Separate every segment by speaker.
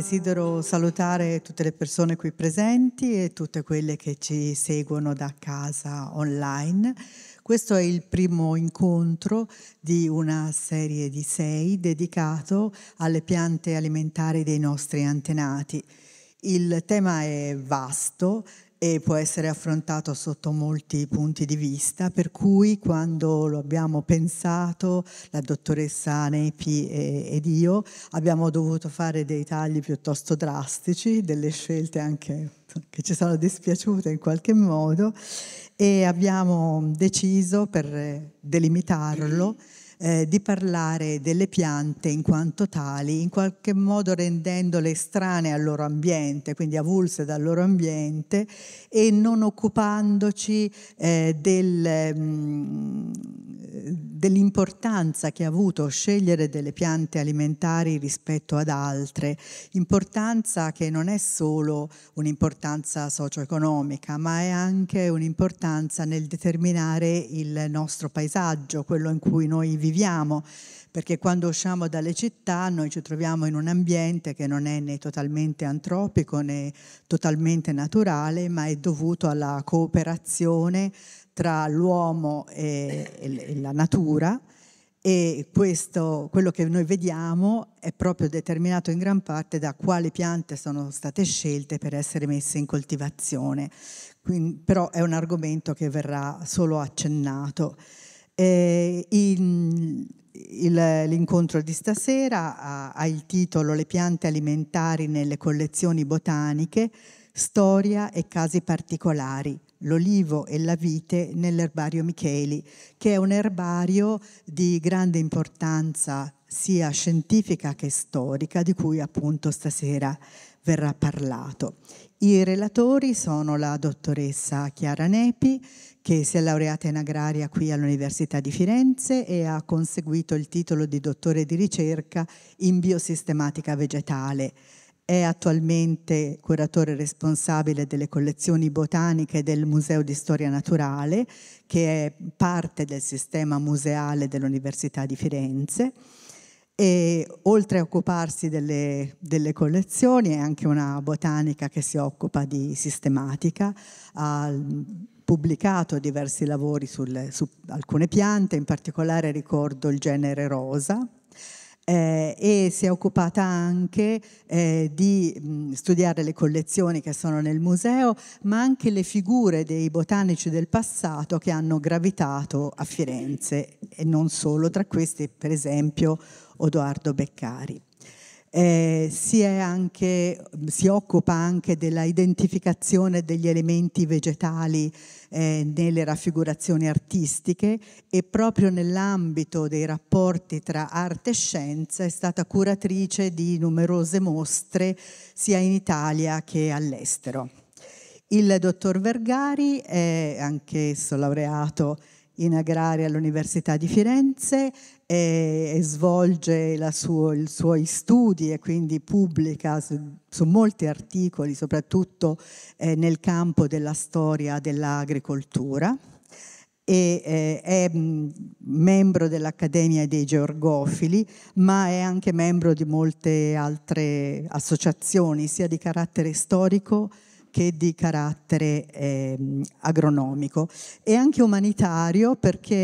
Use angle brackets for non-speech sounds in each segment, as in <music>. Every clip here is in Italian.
Speaker 1: desidero salutare tutte le persone qui presenti e tutte quelle che ci seguono da casa online. Questo è il primo incontro di una serie di sei dedicato alle piante alimentari dei nostri antenati. Il tema è vasto e può essere affrontato sotto molti punti di vista, per cui quando lo abbiamo pensato, la dottoressa Nepi ed io, abbiamo dovuto fare dei tagli piuttosto drastici, delle scelte anche che ci sono dispiaciute in qualche modo e abbiamo deciso per delimitarlo eh, di parlare delle piante in quanto tali, in qualche modo rendendole strane al loro ambiente, quindi avulse dal loro ambiente e non occupandoci eh, del, mh, mm, dell'importanza che ha avuto scegliere delle piante alimentari rispetto ad altre, importanza che non è solo un'importanza socio-economica, ma è anche un'importanza nel determinare il nostro paesaggio, quello in cui noi viviamo viviamo, perché quando usciamo dalle città noi ci troviamo in un ambiente che non è né totalmente antropico né totalmente naturale, ma è dovuto alla cooperazione tra l'uomo e, la natura e questo, quello che noi vediamo è proprio determinato in gran parte da quali piante sono state scelte per essere messe in coltivazione. Quindi, però è un argomento che verrà solo accennato. Eh, il, l'incontro di stasera ha, ha, il titolo Le piante alimentari nelle collezioni botaniche, storia e casi particolari, l'olivo e la vite nell'erbario Micheli, che è un erbario di grande importanza sia scientifica che storica, di cui appunto stasera verrà parlato. I relatori sono la dottoressa Chiara Nepi, che si è laureata in agraria qui all'Università di Firenze e ha conseguito il titolo di dottore di ricerca in biosistematica vegetale. È attualmente curatore responsabile delle collezioni botaniche del Museo di Storia Naturale, che è parte del sistema museale dell'Università di Firenze e oltre a occuparsi delle, delle, collezioni è anche una botanica che si occupa di sistematica, ha mm, pubblicato diversi lavori sulle, su alcune piante, in particolare ricordo il genere rosa, eh, e si è occupata anche eh, di mh, mm, studiare le collezioni che sono nel museo, ma anche le figure dei botanici del passato che hanno gravitato a Firenze e non solo, tra questi per esempio Odoardo Beccari. Eh, si, anche, si, occupa anche della identificazione degli elementi vegetali eh, nelle raffigurazioni artistiche e proprio nell'ambito dei rapporti tra arte e scienza è stata curatrice di numerose mostre sia in Italia che all'estero. Il dottor Vergari è anch'esso laureato in agraria all'Università di Firenze, e, e svolge suo, i suoi studi e quindi pubblica su, su molti articoli, soprattutto eh, nel campo della storia dell'agricoltura e eh, è mm, membro dell'Accademia dei Georgofili, ma è anche membro di molte altre associazioni, sia di carattere storico che di carattere eh, agronomico e anche umanitario perché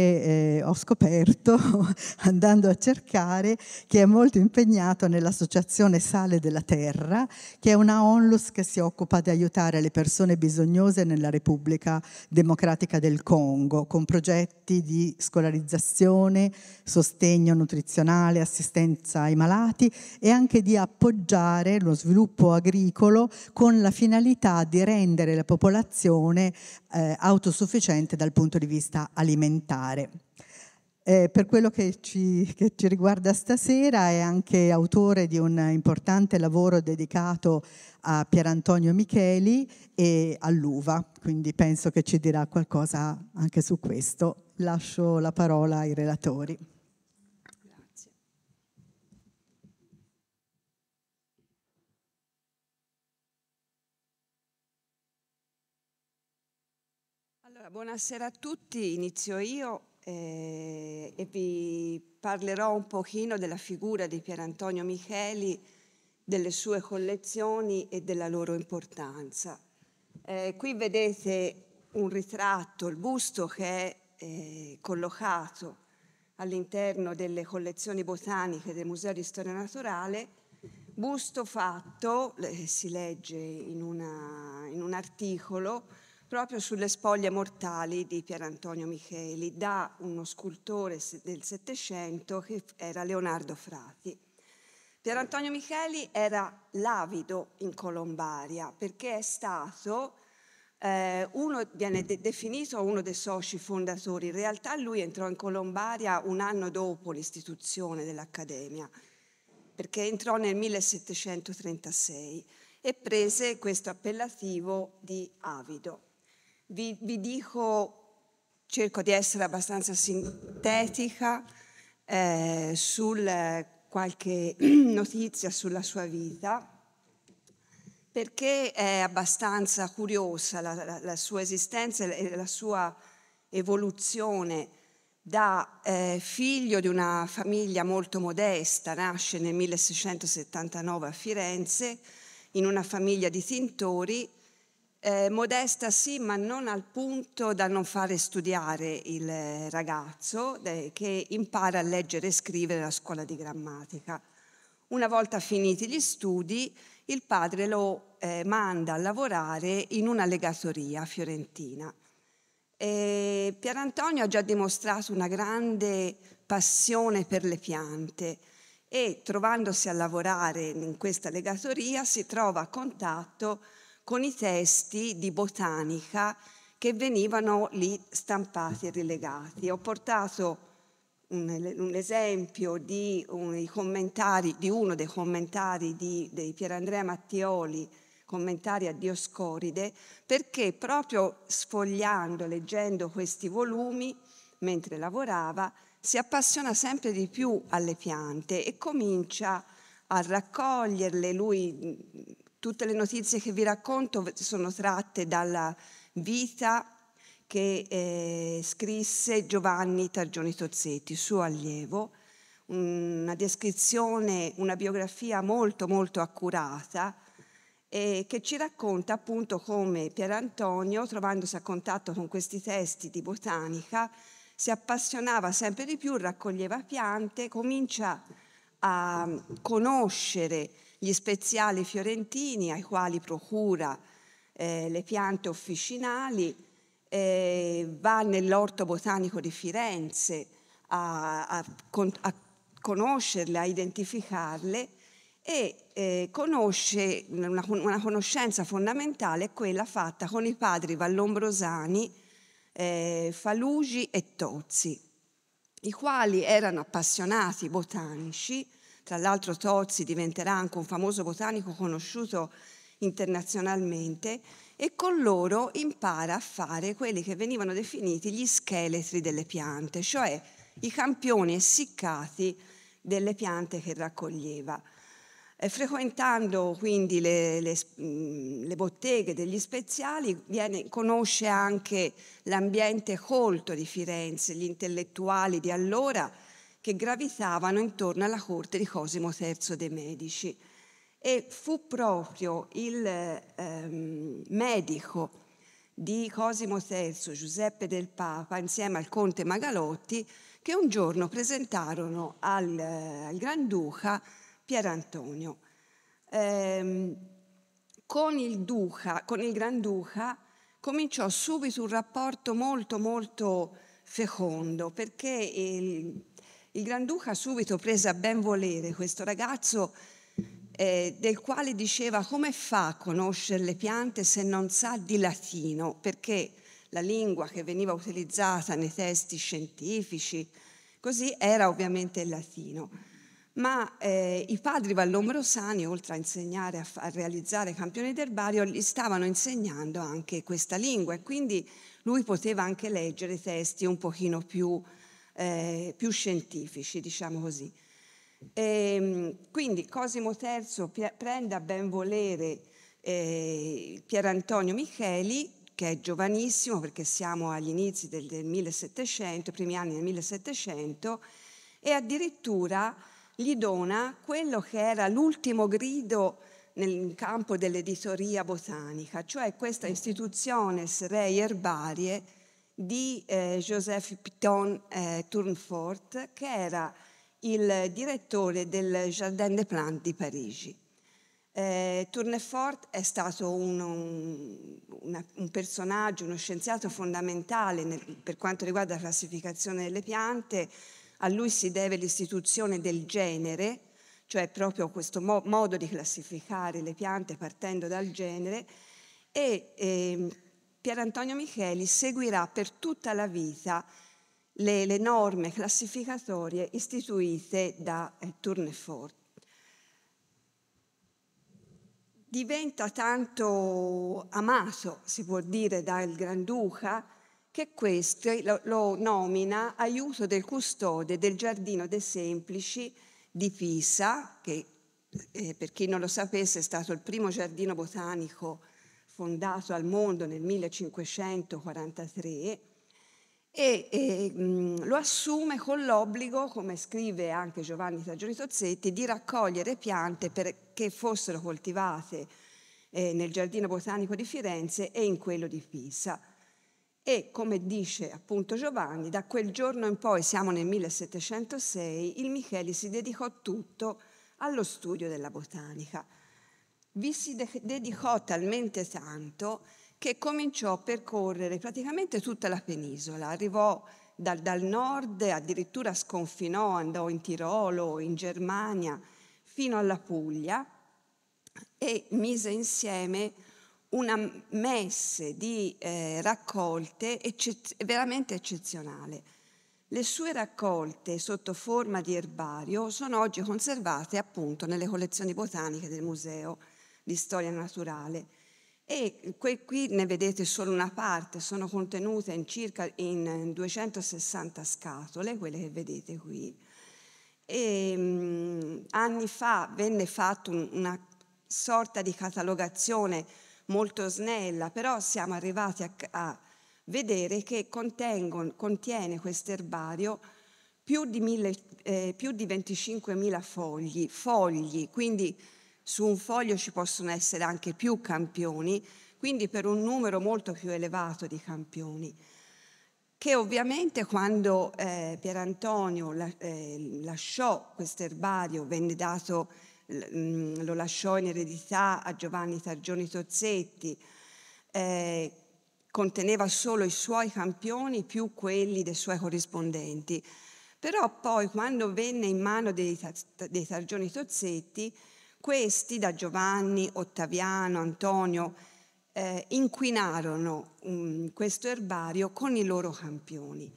Speaker 1: eh, ho scoperto <laughs> andando a cercare che è molto impegnato nell'associazione Sale della Terra che è una onlus che si occupa di aiutare le persone bisognose nella Repubblica Democratica del Congo con progetti di scolarizzazione, sostegno nutrizionale, assistenza ai malati e anche di appoggiare lo sviluppo agricolo con la finalità di rendere la popolazione eh, autosufficiente dal punto di vista alimentare. Eh, per quello che ci, che ci, riguarda stasera è anche autore di un importante lavoro dedicato a Pierantonio Micheli e all'uva, quindi penso che ci dirà qualcosa anche su questo. Lascio la parola ai relatori.
Speaker 2: buonasera a tutti, inizio io eh, e vi parlerò un pochino della figura di Pier Antonio Micheli, delle sue collezioni e della loro importanza. Eh, qui vedete un ritratto, il busto che è eh, collocato all'interno delle collezioni botaniche del Museo di Storia Naturale, busto fatto, eh, si legge in, una, in un articolo, proprio sulle spoglie mortali di Pier Antonio Micheli, da uno scultore del Settecento che era Leonardo Frati. Pier Antonio Micheli era l'avido in Colombaria perché è stato eh, uno, viene de definito uno dei soci fondatori. In realtà lui entrò in Colombaria un anno dopo l'istituzione dell'Accademia, perché entrò nel 1736 e prese questo appellativo di avido. Vi, vi dico, cerco di essere abbastanza sintetica eh, su eh, qualche <clears throat> notizia sulla sua vita perché è abbastanza curiosa la, la, la sua esistenza e la sua evoluzione da eh, figlio di una famiglia molto modesta, nasce nel 1679 a Firenze in una famiglia di tintori eh, modesta sì, ma non al punto da non fare studiare il eh, ragazzo eh, che impara a leggere e scrivere la scuola di grammatica. Una volta finiti gli studi, il padre lo eh, manda a lavorare in una legatoria fiorentina. E Pier Antonio ha già dimostrato una grande passione per le piante e trovandosi a lavorare in questa legatoria si trova a contatto con con i testi di botanica che venivano lì stampati e rilegati. Ho portato un, un esempio di, un, di, uno dei commentari di, di Pierandrea Mattioli, commentari a Dioscoride, perché proprio sfogliando, leggendo questi volumi, mentre lavorava, si appassiona sempre di più alle piante e comincia a raccoglierle. Lui Tutte le notizie che vi racconto sono tratte dalla vita che eh, scrisse Giovanni Targioni Tozzetti, suo allievo, una descrizione, una biografia molto molto accurata eh, che ci racconta appunto come Pier Antonio, trovandosi a contatto con questi testi di botanica, si appassionava sempre di più, raccoglieva piante, comincia a conoscere gli speziali fiorentini ai quali procura eh, le piante officinali, eh, va nell'orto botanico di Firenze a, a, a conoscerle, a identificarle e eh, conosce una, una, conoscenza fondamentale quella fatta con i padri Vallombrosani, eh, Falugi e Tozzi, i quali erano appassionati botanici tra l'altro Tozzi diventerà anche un famoso botanico conosciuto internazionalmente e con loro impara a fare quelli che venivano definiti gli scheletri delle piante, cioè i campioni essiccati delle piante che raccoglieva. E eh, frequentando quindi le, le, le, botteghe degli speziali, viene, conosce anche l'ambiente colto di Firenze, gli intellettuali di allora, che gravitavano intorno alla corte di Cosimo III dei Medici. E fu proprio il ehm, medico di Cosimo III, Giuseppe del Papa, insieme al conte Magalotti, che un giorno presentarono al, al Granduca Pier Antonio. Ehm, con, il duca, con il Granduca cominciò subito un rapporto molto molto fecondo perché il il Granduca subito prese a ben volere questo ragazzo eh, del quale diceva come fa a conoscere le piante se non sa di latino, perché la lingua che veniva utilizzata nei testi scientifici, così era ovviamente il latino. Ma eh, i padri Vallombrosani, oltre a insegnare a, fa- a realizzare campioni d'erbario, gli stavano insegnando anche questa lingua e quindi lui poteva anche leggere testi un pochino più eh, più scientifici, diciamo così. E, ehm, quindi Cosimo III prende a ben volere eh, Pier Antonio Micheli, che è giovanissimo perché siamo agli inizi del, del 1700, primi anni del 1700, e addirittura gli dona quello che era l'ultimo grido nel campo dell'editoria botanica, cioè questa istituzione Srei erbarie di eh, Joseph Piton eh, Tournefort, che era il direttore del Jardin des Plantes di Parigi. Eh, Tournefort è stato un, un, un personaggio, uno scienziato fondamentale nel, per quanto riguarda la classificazione delle piante, a lui si deve l'istituzione del genere, cioè proprio questo mo- modo di classificare le piante partendo dal genere, e eh, Pier Antonio Micheli seguirà per tutta la vita le, le norme classificatorie istituite da eh, Tournefort. Diventa tanto amato, si può dire, dal Granduca, che questo lo, lo nomina aiuto del custode del Giardino dei Semplici di Pisa, che eh, per chi non lo sapesse è stato il primo giardino botanico fondato al mondo nel 1543 e, e mh, lo assume con l'obbligo, come scrive anche Giovanni Tagioni Tozzetti, di raccogliere piante che fossero coltivate eh, nel Giardino Botanico di Firenze e in quello di Pisa. E come dice appunto Giovanni, da quel giorno in poi, siamo nel 1706, il Micheli si dedicò tutto allo studio della botanica vi si de- dedicò talmente tanto che cominciò a percorrere praticamente tutta la penisola, arrivò dal, dal nord, addirittura sconfinò, andò in Tirolo, in Germania, fino alla Puglia e mise insieme una messe di eh, raccolte eccez- veramente eccezionale. Le sue raccolte sotto forma di erbario sono oggi conservate appunto nelle collezioni botaniche del museo di storia naturale. E qui ne vedete solo una parte, sono contenute in circa in 260 scatole, quelle che vedete qui. E, um, anni fa venne fatta un, una sorta di catalogazione molto snella, però siamo arrivati a, a vedere che contiene questo erbario più di, eh, più di 25.000 fogli, fogli, quindi su un foglio ci possono essere anche più campioni, quindi per un numero molto più elevato di campioni che ovviamente quando eh, Pier Antonio la, eh, lasciò questo erbario, venne dato, mh, mm, lo lasciò in eredità a Giovanni Targioni Tozzetti, eh, conteneva solo i suoi campioni più quelli dei suoi corrispondenti. Però poi quando venne in mano dei, dei Targioni Tozzetti questi, da Giovanni, Ottaviano, Antonio, eh, inquinarono um, questo erbario con i loro campioni.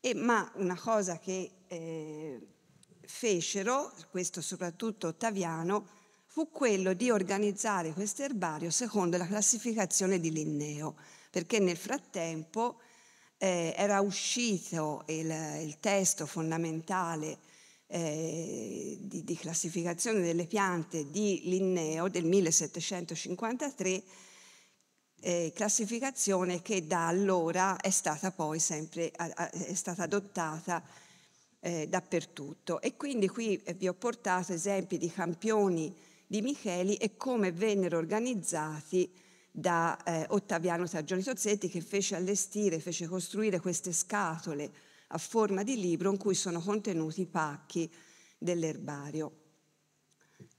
Speaker 2: E, ma una cosa che eh, fecero, questo soprattutto Ottaviano, fu quello di organizzare questo erbario secondo la classificazione di Linneo, perché nel frattempo eh, era uscito il, il testo fondamentale eh, di, di, classificazione delle piante di Linneo del 1753, eh, classificazione che da allora è stata poi sempre è stata adottata eh, dappertutto. E quindi qui eh, vi ho portato esempi di campioni di Micheli e come vennero organizzati da eh, Ottaviano Targioni Tozzetti che fece allestire, fece costruire queste scatole a forma di libro in cui sono contenuti i pacchi dell'erbario.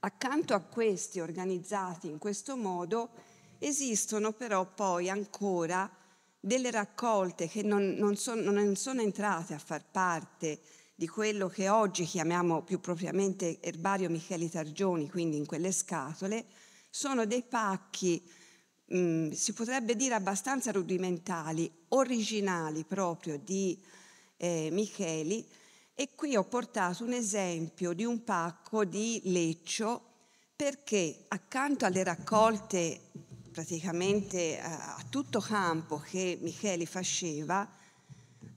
Speaker 2: Accanto a questi organizzati in questo modo esistono però poi ancora delle raccolte che non, non, son, non sono entrate a far parte di quello che oggi chiamiamo più propriamente erbario Micheli Targioni, quindi in quelle scatole, sono dei pacchi, mh, mm, si potrebbe dire abbastanza rudimentali, originali proprio di eh, Micheli e qui ho portato un esempio di un pacco di leccio perché accanto alle raccolte praticamente eh, a, tutto campo che Micheli faceva,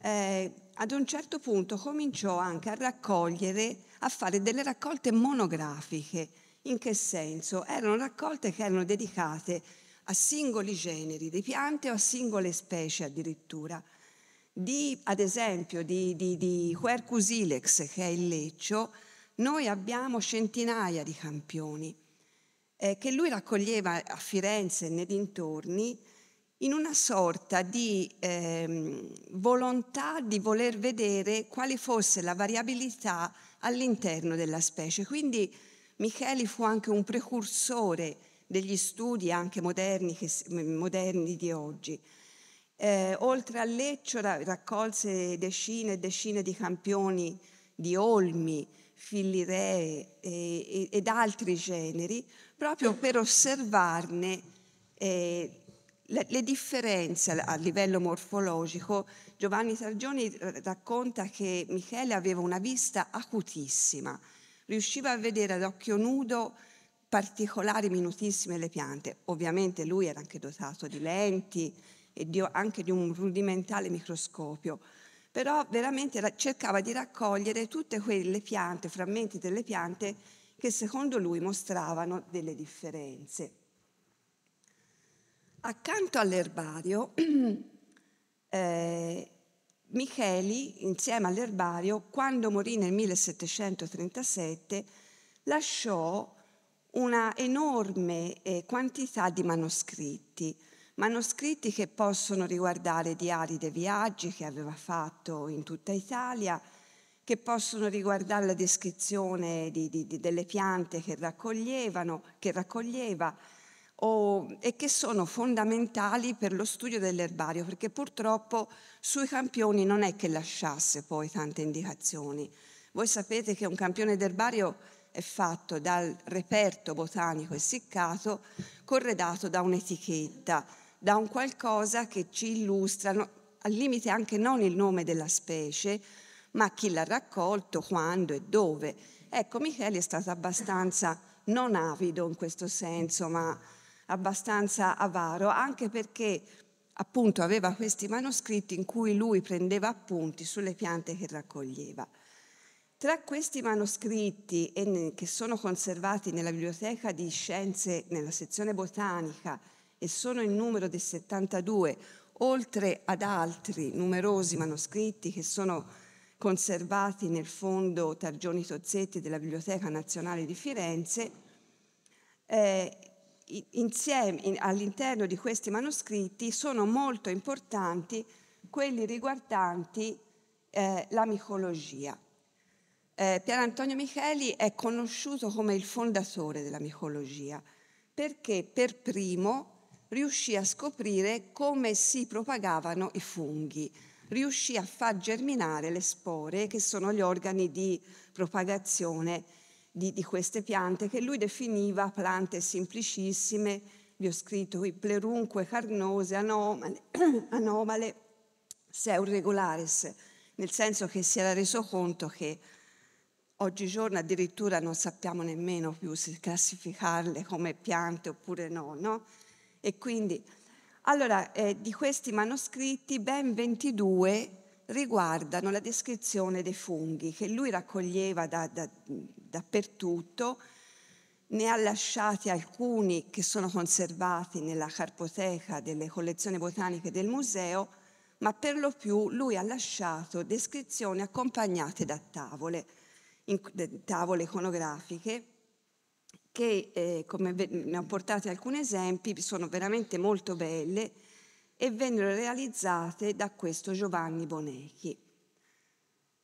Speaker 2: eh, ad un certo punto cominciò anche a raccogliere, a fare delle raccolte monografiche. In che senso? Erano raccolte che erano dedicate a singoli generi di piante o a singole specie addirittura di, ad esempio di, di, di Quercus ilex, che è il leccio, noi abbiamo centinaia di campioni eh, che lui raccoglieva a Firenze e nei dintorni in una sorta di eh, volontà di voler vedere quale fosse la variabilità all'interno della specie. Quindi Micheli fu anche un precursore degli studi anche moderni, che, moderni di oggi. Eh, oltre al Leccio raccolse decine e decine di campioni di olmi, filliree eh, ed altri generi, proprio per osservarne eh, le, le, differenze a livello morfologico. Giovanni Sargioni racconta che Michele aveva una vista acutissima, riusciva a vedere ad occhio nudo particolari minutissime le piante. Ovviamente lui era anche dotato di lenti, e di, anche di un rudimentale microscopio, però veramente cercava di raccogliere tutte quelle piante, frammenti delle piante che secondo lui mostravano delle differenze. Accanto all'erbario, <clears throat> eh, Micheli, insieme all'erbario, quando morì nel 1737, lasciò una enorme eh, quantità di manoscritti Manoscritti che possono riguardare diari dei viaggi che aveva fatto in tutta Italia, che possono riguardare la descrizione di, di, di, delle piante che, che raccoglieva o, e che sono fondamentali per lo studio dell'erbario, perché purtroppo sui campioni non è che lasciasse poi tante indicazioni. Voi sapete che un campione d'erbario è fatto dal reperto botanico essiccato corredato da un'etichetta da un qualcosa che ci illustrano, al limite anche non il nome della specie, ma chi l'ha raccolto, quando e dove. Ecco, Michele è stato abbastanza non avido in questo senso, ma abbastanza avaro, anche perché appunto aveva questi manoscritti in cui lui prendeva appunti sulle piante che raccoglieva. Tra questi manoscritti che sono conservati nella biblioteca di scienze, nella sezione botanica e sono in numero di 72, oltre ad altri numerosi manoscritti che sono conservati nel fondo Targioni Tozzetti della Biblioteca Nazionale di Firenze, eh, insieme in, all'interno di questi manoscritti sono molto importanti quelli riguardanti eh, la micologia. Eh, Pier Antonio Micheli è conosciuto come il fondatore della micologia perché per primo riuscì a scoprire come si propagavano i funghi, riuscì a far germinare le spore che sono gli organi di propagazione di, di queste piante che lui definiva plante semplicissime, vi ho scritto qui plerunque, carnose, anomale, <clears throat> anomale seurregulares, nel senso che si era reso conto che oggigiorno addirittura non sappiamo nemmeno più se classificarle come piante oppure no, no? E quindi, allora, eh, di questi manoscritti ben 22 riguardano la descrizione dei funghi che lui raccoglieva da, da, dappertutto, ne ha lasciati alcuni che sono conservati nella carpoteca delle collezioni botaniche del museo, ma per lo più lui ha lasciato descrizioni accompagnate da tavole, in, tavole iconografiche che, eh, come ne ho portati alcuni esempi, sono veramente molto belle e vennero realizzate da questo Giovanni Bonecchi.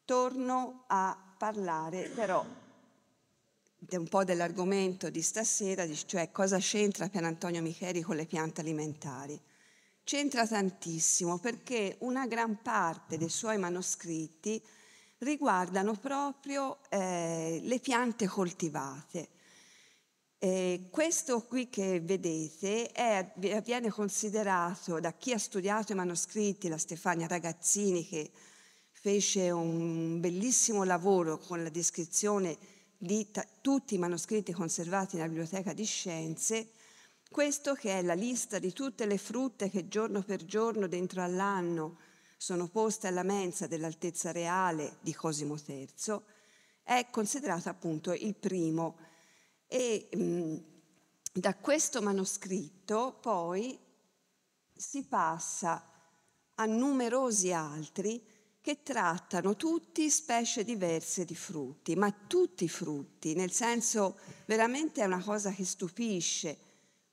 Speaker 2: Torno a parlare però un po' dell'argomento di stasera, cioè cosa c'entra Pier Antonio Micheli con le piante alimentari. C'entra tantissimo perché una gran parte dei suoi manoscritti riguardano proprio eh, le piante coltivate. Eh, questo qui che vedete è, viene considerato da chi ha studiato i manoscritti, la Stefania Ragazzini che fece un bellissimo lavoro con la descrizione di ta- tutti i manoscritti conservati nella Biblioteca di Scienze, questo che è la lista di tutte le frutte che giorno per giorno dentro all'anno sono poste alla mensa dell'altezza reale di Cosimo III, è considerato appunto il primo e mm, da questo manoscritto poi si passa a numerosi altri che trattano tutti specie diverse di frutti, ma tutti frutti, nel senso veramente è una cosa che stupisce.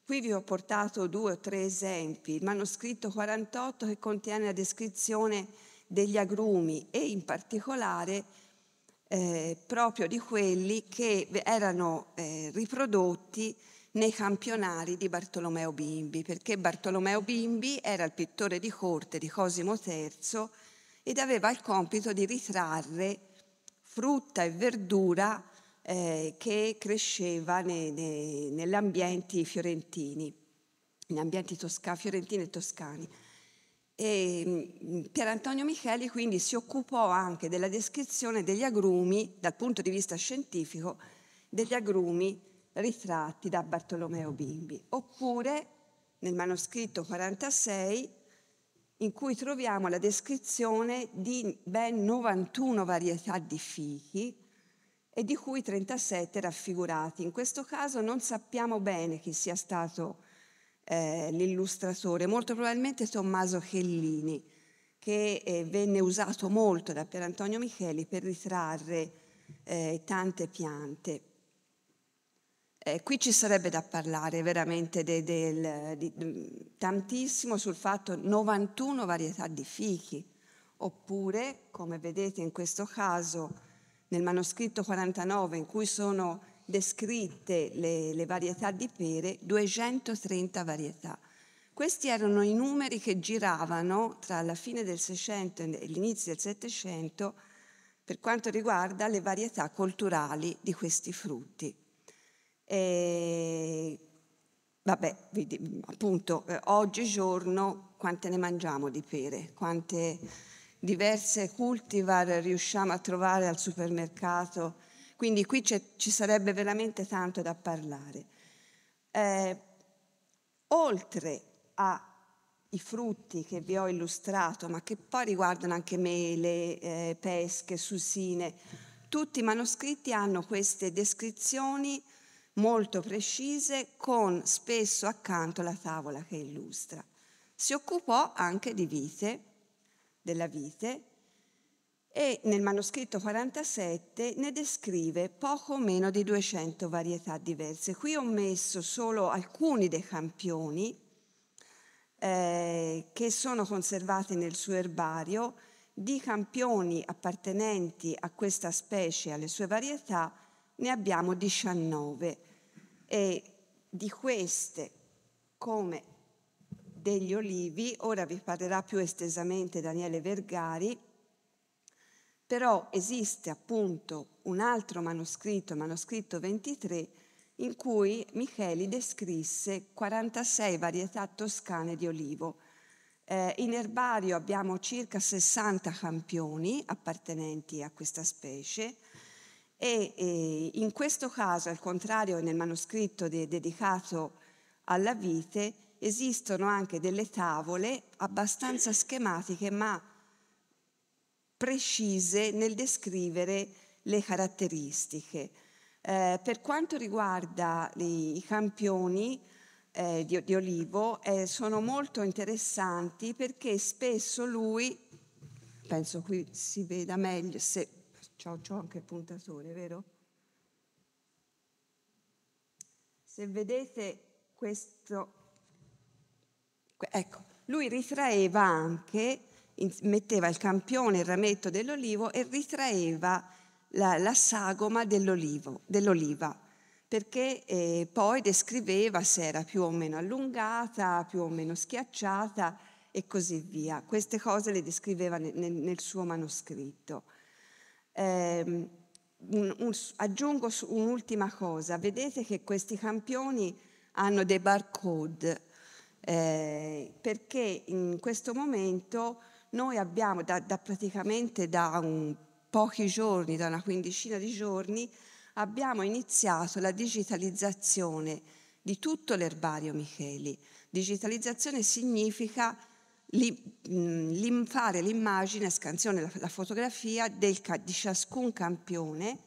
Speaker 2: Qui vi ho portato due o tre esempi, il manoscritto 48 che contiene la descrizione degli agrumi e in particolare eh, proprio di quelli che erano eh, riprodotti nei campionari di Bartolomeo Bimbi, perché Bartolomeo Bimbi era il pittore di corte di Cosimo III ed aveva il compito di ritrarre frutta e verdura eh, che cresceva nei, nei, negli ambienti fiorentini, in ambienti tosca, fiorentini e toscani. E mm, Pier Antonio Micheli quindi si occupò anche della descrizione degli agrumi, dal punto di vista scientifico, degli agrumi ritratti da Bartolomeo Bimbi. Oppure nel manoscritto 46 in cui troviamo la descrizione di ben 91 varietà di fichi e di cui 37 raffigurati. In questo caso non sappiamo bene chi sia stato eh, l'illustratore, molto probabilmente Tommaso Chellini, che eh, venne usato molto da Pier Antonio Micheli per ritrarre eh, tante piante. Eh, qui ci sarebbe da parlare veramente de, del, di, di, tantissimo sul fatto 91 varietà di fichi, oppure, come vedete in questo caso, nel manoscritto 49 in cui sono descritte le, le varietà di pere, 230 varietà. Questi erano i numeri che giravano tra la fine del 600 e l'inizio del 700 per quanto riguarda le varietà culturali di questi frutti. E, vabbè, appunto, eh, oggigiorno quante ne mangiamo di pere? Quante diverse cultivar riusciamo a trovare al supermercato? Quindi qui ci sarebbe veramente tanto da parlare. Eh, oltre ai frutti che vi ho illustrato, ma che poi riguardano anche mele, eh, pesche, susine, tutti i manoscritti hanno queste descrizioni molto precise con spesso accanto la tavola che illustra. Si occupò anche di vite, della vite, e nel manoscritto 47 ne descrive poco meno di 200 varietà diverse. Qui ho messo solo alcuni dei campioni eh, che sono conservati nel suo erbario, di campioni appartenenti a questa specie, alle sue varietà, ne abbiamo 19 e di queste, come degli olivi, ora vi parlerà più estesamente Daniele Vergari, però esiste appunto un altro manoscritto, manoscritto 23, in cui Micheli descrisse 46 varietà toscane di olivo. Eh, in erbario abbiamo circa 60 campioni appartenenti a questa specie e, e in questo caso, al contrario nel manoscritto de- dedicato alla vite, esistono anche delle tavole abbastanza schematiche ma precise nel descrivere le caratteristiche. Eh, per quanto riguarda i, campioni eh, di, di, olivo, eh, sono molto interessanti perché spesso lui, penso qui si veda meglio, se ho anche il puntatore, vero? Se vedete questo, ecco, lui ritraeva anche metteva il campione, il rametto dell'olivo e ritraeva la, la sagoma dell'oliva, perché eh, poi descriveva se era più o meno allungata, più o meno schiacciata e così via. Queste cose le descriveva nel, nel suo manoscritto. Eh, un, un, aggiungo un'ultima cosa, vedete che questi campioni hanno dei barcode eh, perché in questo momento noi abbiamo da, da praticamente da un, pochi giorni, da una quindicina di giorni, abbiamo iniziato la digitalizzazione di tutto l'erbario Micheli. Digitalizzazione significa li, mm, fare l'immagine, la scansione, la, la fotografia del, di ciascun campione,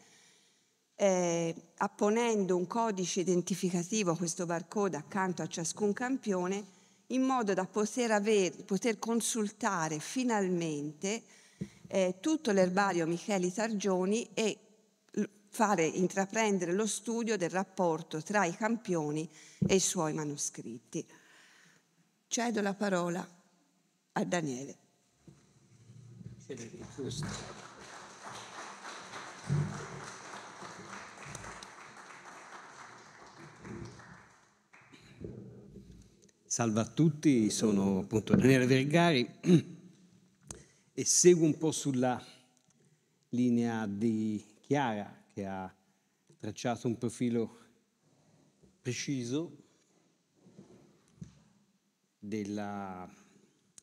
Speaker 2: eh, apponendo un codice identificativo, questo barcode, accanto a ciascun campione in modo da poter, aver, poter consultare finalmente eh, tutto l'erbario Micheli Targioni e fare intraprendere lo studio del rapporto tra i campioni e i suoi manoscritti. Cedo la parola a Daniele.
Speaker 3: Salve a tutti, sono appunto Daniele Vergari <clears throat> e seguo un po' sulla linea di Chiara che ha tracciato un profilo preciso della,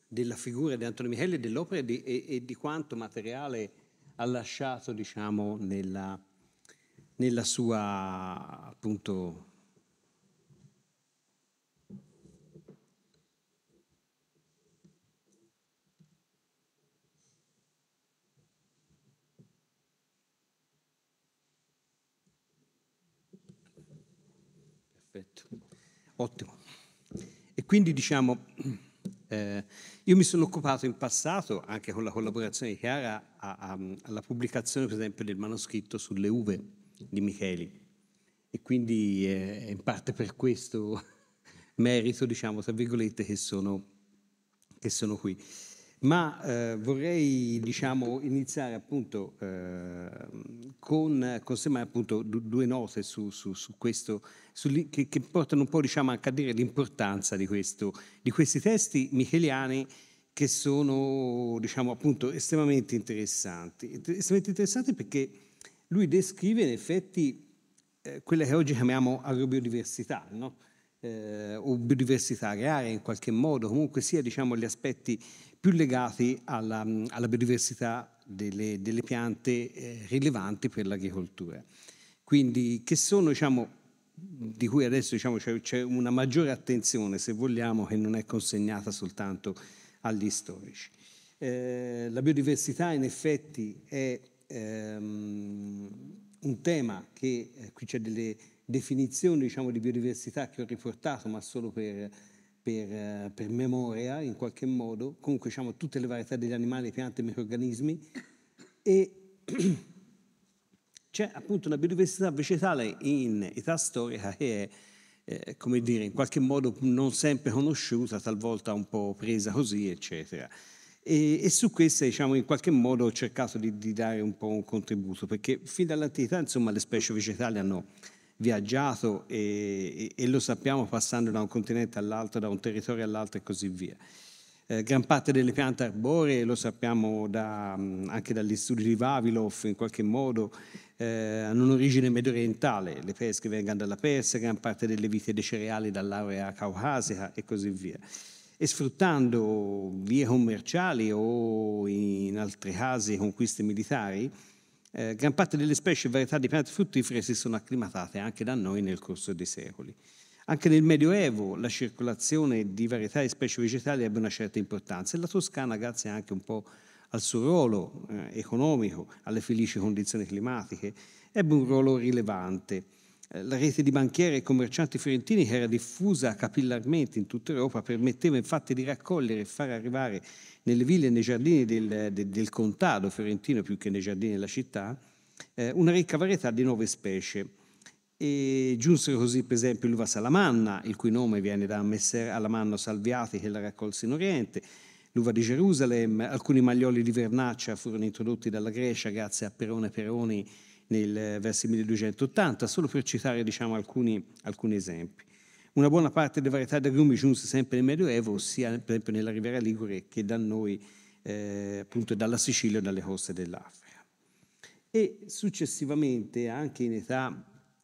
Speaker 3: della figura di Antonio Michele, dell'opera e, e, di quanto materiale ha lasciato diciamo, nella, nella sua appunto, Ottimo. E quindi diciamo, eh, io mi sono occupato in passato, anche con la collaborazione di Chiara, a, a, alla pubblicazione per esempio del manoscritto sulle uve di Micheli. E quindi eh, in parte per questo <laughs> merito, diciamo, tra virgolette, che sono, che sono qui. Ma eh, vorrei diciamo, iniziare appunto eh, con, eh, con semmai appunto due note su, su, su questo, su, che, che, portano un po' diciamo, a capire l'importanza di, questo, di questi testi micheliani che sono diciamo appunto estremamente interessanti. Estremamente interessanti perché lui descrive in effetti eh, quella che oggi chiamiamo agrobiodiversità, no? eh, o biodiversità agraria in qualche modo, comunque sia diciamo gli aspetti più legati alla, alla biodiversità delle, delle piante eh, rilevanti per l'agricoltura. Quindi che sono, diciamo, di cui adesso diciamo, c'è, una maggiore attenzione, se vogliamo, che non è consegnata soltanto agli storici. Eh, la biodiversità in effetti è ehm, un tema che, eh, qui c'è delle definizioni diciamo, di biodiversità che ho riportato, ma solo per per, eh, per, memoria, in qualche modo, comunque diciamo tutte le varietà degli animali, piante, microrganismi, e <clears throat> c'è appunto una biodiversità vegetale in età storica che è, eh, come dire, in qualche modo non sempre conosciuta, talvolta un po' presa così, eccetera. E, e su questa, diciamo, in qualche modo ho cercato di, di dare un po' un contributo, perché fin dall'antichità, insomma, le specie vegetali hanno viaggiato e, e, lo sappiamo passando da un continente all'altro, da un territorio all'altro e così via. Eh, gran parte delle piante arboree lo sappiamo da, anche dagli studi di Vavilov in qualche modo, eh, hanno un'origine medio orientale, le pesche vengono dalla Persia, gran parte delle vite dei cereali dall'area caucasica e così via. E sfruttando vie commerciali o in altri casi conquiste militari, eh, gran parte delle specie e varietà di piante fruttifere si sono acclimatate anche da noi nel corso dei secoli. Anche nel Medioevo la circolazione di varietà e specie vegetali ebbe una certa importanza e la Toscana, grazie anche un po' al suo ruolo eh, economico, alle felici condizioni climatiche, ebbe un ruolo rilevante. Eh, la rete di banchieri e commercianti fiorentini, che era diffusa capillarmente in tutta Europa, permetteva infatti di raccogliere e far arrivare nelle ville e nei giardini del, del, del contado fiorentino più che nei giardini della città, eh, una ricca varietà di nuove specie. E giunsero così per esempio l'uva salamanna, il cui nome viene da Messer Alamanno Salviati che la raccolse in Oriente, l'uva di Gerusalemme, alcuni maglioli di vernaccia furono introdotti dalla Grecia grazie a Perone Peroni nel, verso il 1280, solo per citare diciamo, alcuni, alcuni esempi. Una buona parte delle varietà di agrumi giunse sempre nel Medioevo, sia per esempio nella Riviera Ligure che da noi, eh, appunto dalla Sicilia o dalle coste
Speaker 4: dell'Africa.
Speaker 3: E successivamente, anche in età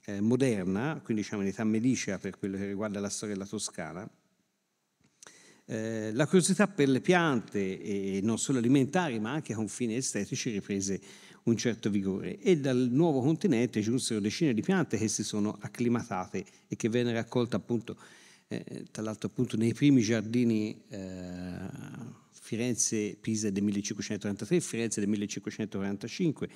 Speaker 3: eh, moderna, quindi diciamo in età medicea per quello che riguarda la storia della Toscana, eh, la curiosità per le piante, e non solo alimentari, ma anche con fini estetici, riprese un certo vigore e dal nuovo continente giunsero decine di piante che si sono acclimatate e che venne raccolta appunto, eh, tra l'altro appunto nei primi giardini eh, Firenze-Pisa del 1533, Firenze del 1545,